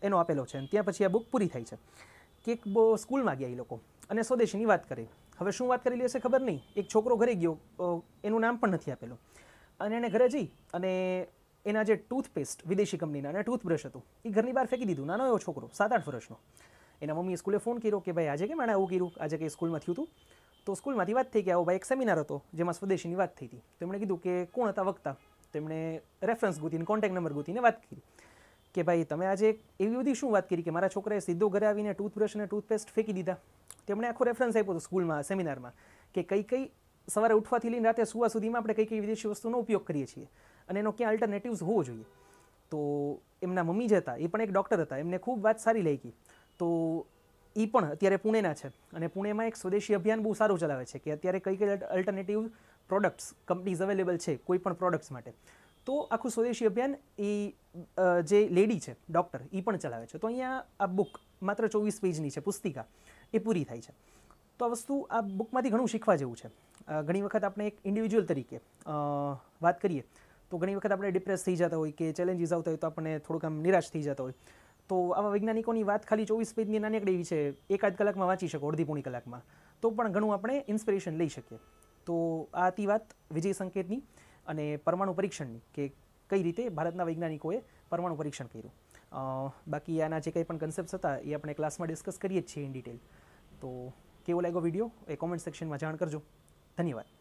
એનો આપેલો છે અને ત્યાં પછી આ બુક પૂરી થાય છે કે એક બહુ સ્કૂલમાં ગયા એ લોકો અને સ્વદેશીની વાત કરી હવે શું વાત કરેલી હશે ખબર નહીં એક છોકરો ઘરે ગયો એનું નામ પણ નથી આપેલું અને એણે ઘરે જઈ અને એના જે ટૂથપેસ્ટ વિદેશી કંપનીના અને ટૂથબ્રશ હતું એ ઘરની બહાર ફેંકી દીધું નાનો એવો છોકરો સાત આઠ વર્ષનો એના મમ્મીએ સ્કૂલે ફોન કર્યો કે ભાઈ આજે કેમ આણે આવું કર્યું આજે કંઈ સ્કૂલમાં થયું હતું તો સ્કૂલમાંથી વાત થઈ કે આવો ભાઈ એક સેમિનાર હતો જેમાં સ્વદેશીની વાત થઈ હતી એમણે કીધું કે કોણ હતા વક્તા તેમણે રેફરન્સ ગૂંથીને કોન્ટેક નંબર ગૂંથીને વાત કરી કે ભાઈ તમે આજે એવી બધી શું વાત કરી કે મારા છોકરાએ સીધો ઘરે આવીને ટૂથબ્રશ અને ટૂથપેસ્ટ ફેંકી દીધા તેમણે આખો રેફરન્સ આપ્યો હતો સ્કૂલમાં સેમિનારમાં કે કઈ કઈ સવારે ઉઠવાથી લઈને રાતે સુવા સુધીમાં આપણે કઈ કઈ વિદેશી વસ્તુનો ઉપયોગ કરીએ છીએ અને એનો ક્યાં અલ્ટરનેટિવ્સ હોવો જોઈએ તો એમના મમ્મી જ હતા એ પણ એક ડૉક્ટર હતા એમને ખૂબ વાત સારી લાગી તો એ પણ અત્યારે પુણેના છે અને પુણેમાં એક સ્વદેશી અભિયાન બહુ સારું ચલાવે છે કે અત્યારે કઈ કઈ અલ્ટરનેટિવ પ્રોડક્ટ્સ કંપનીઝ અવેલેબલ છે કોઈ પણ પ્રોડક્ટ્સ માટે તો આખું સ્વદેશી અભિયાન એ જે લેડી છે ડૉક્ટર એ પણ ચલાવે છે તો અહીંયા આ બુક માત્ર ચોવીસ પેજની છે પુસ્તિકા એ પૂરી થાય છે તો આ વસ્તુ આ બુકમાંથી ઘણું શીખવા જેવું છે ઘણી વખત આપણે એક ઇન્ડિવિજ્યુઅલ તરીકે વાત કરીએ તો ઘણી વખત આપણે ડિપ્રેસ થઈ જતા હોય કે ચેલેન્જીસ આવતા હોય તો આપણને થોડુંક આમ નિરાશ થઈ જતા હોય તો આવા વૈજ્ઞાનિકોની વાત ખાલી ચોવીસ પેજની નાનકડી એવી છે એકાદ કલાકમાં વાંચી શકો અડધી પૂણી કલાકમાં તો પણ ઘણું આપણે ઇન્સ્પિરેશન લઈ શકીએ તો આ હતી વાત વિજય સંકેતની અને પરમાણુ પરીક્ષણની કે કઈ રીતે ભારતના વૈજ્ઞાનિકોએ પરમાણુ પરીક્ષણ કર્યું બાકી આના જે કંઈ પણ કન્સેપ્ટ હતા એ આપણે ક્લાસમાં ડિસ્કસ કરીએ જ છીએ ઇન ડિટેલ તો કેવો લાગ્યો વિડીયો એ કોમેન્ટ સેક્શનમાં જાણ કરજો ધન્યવાદ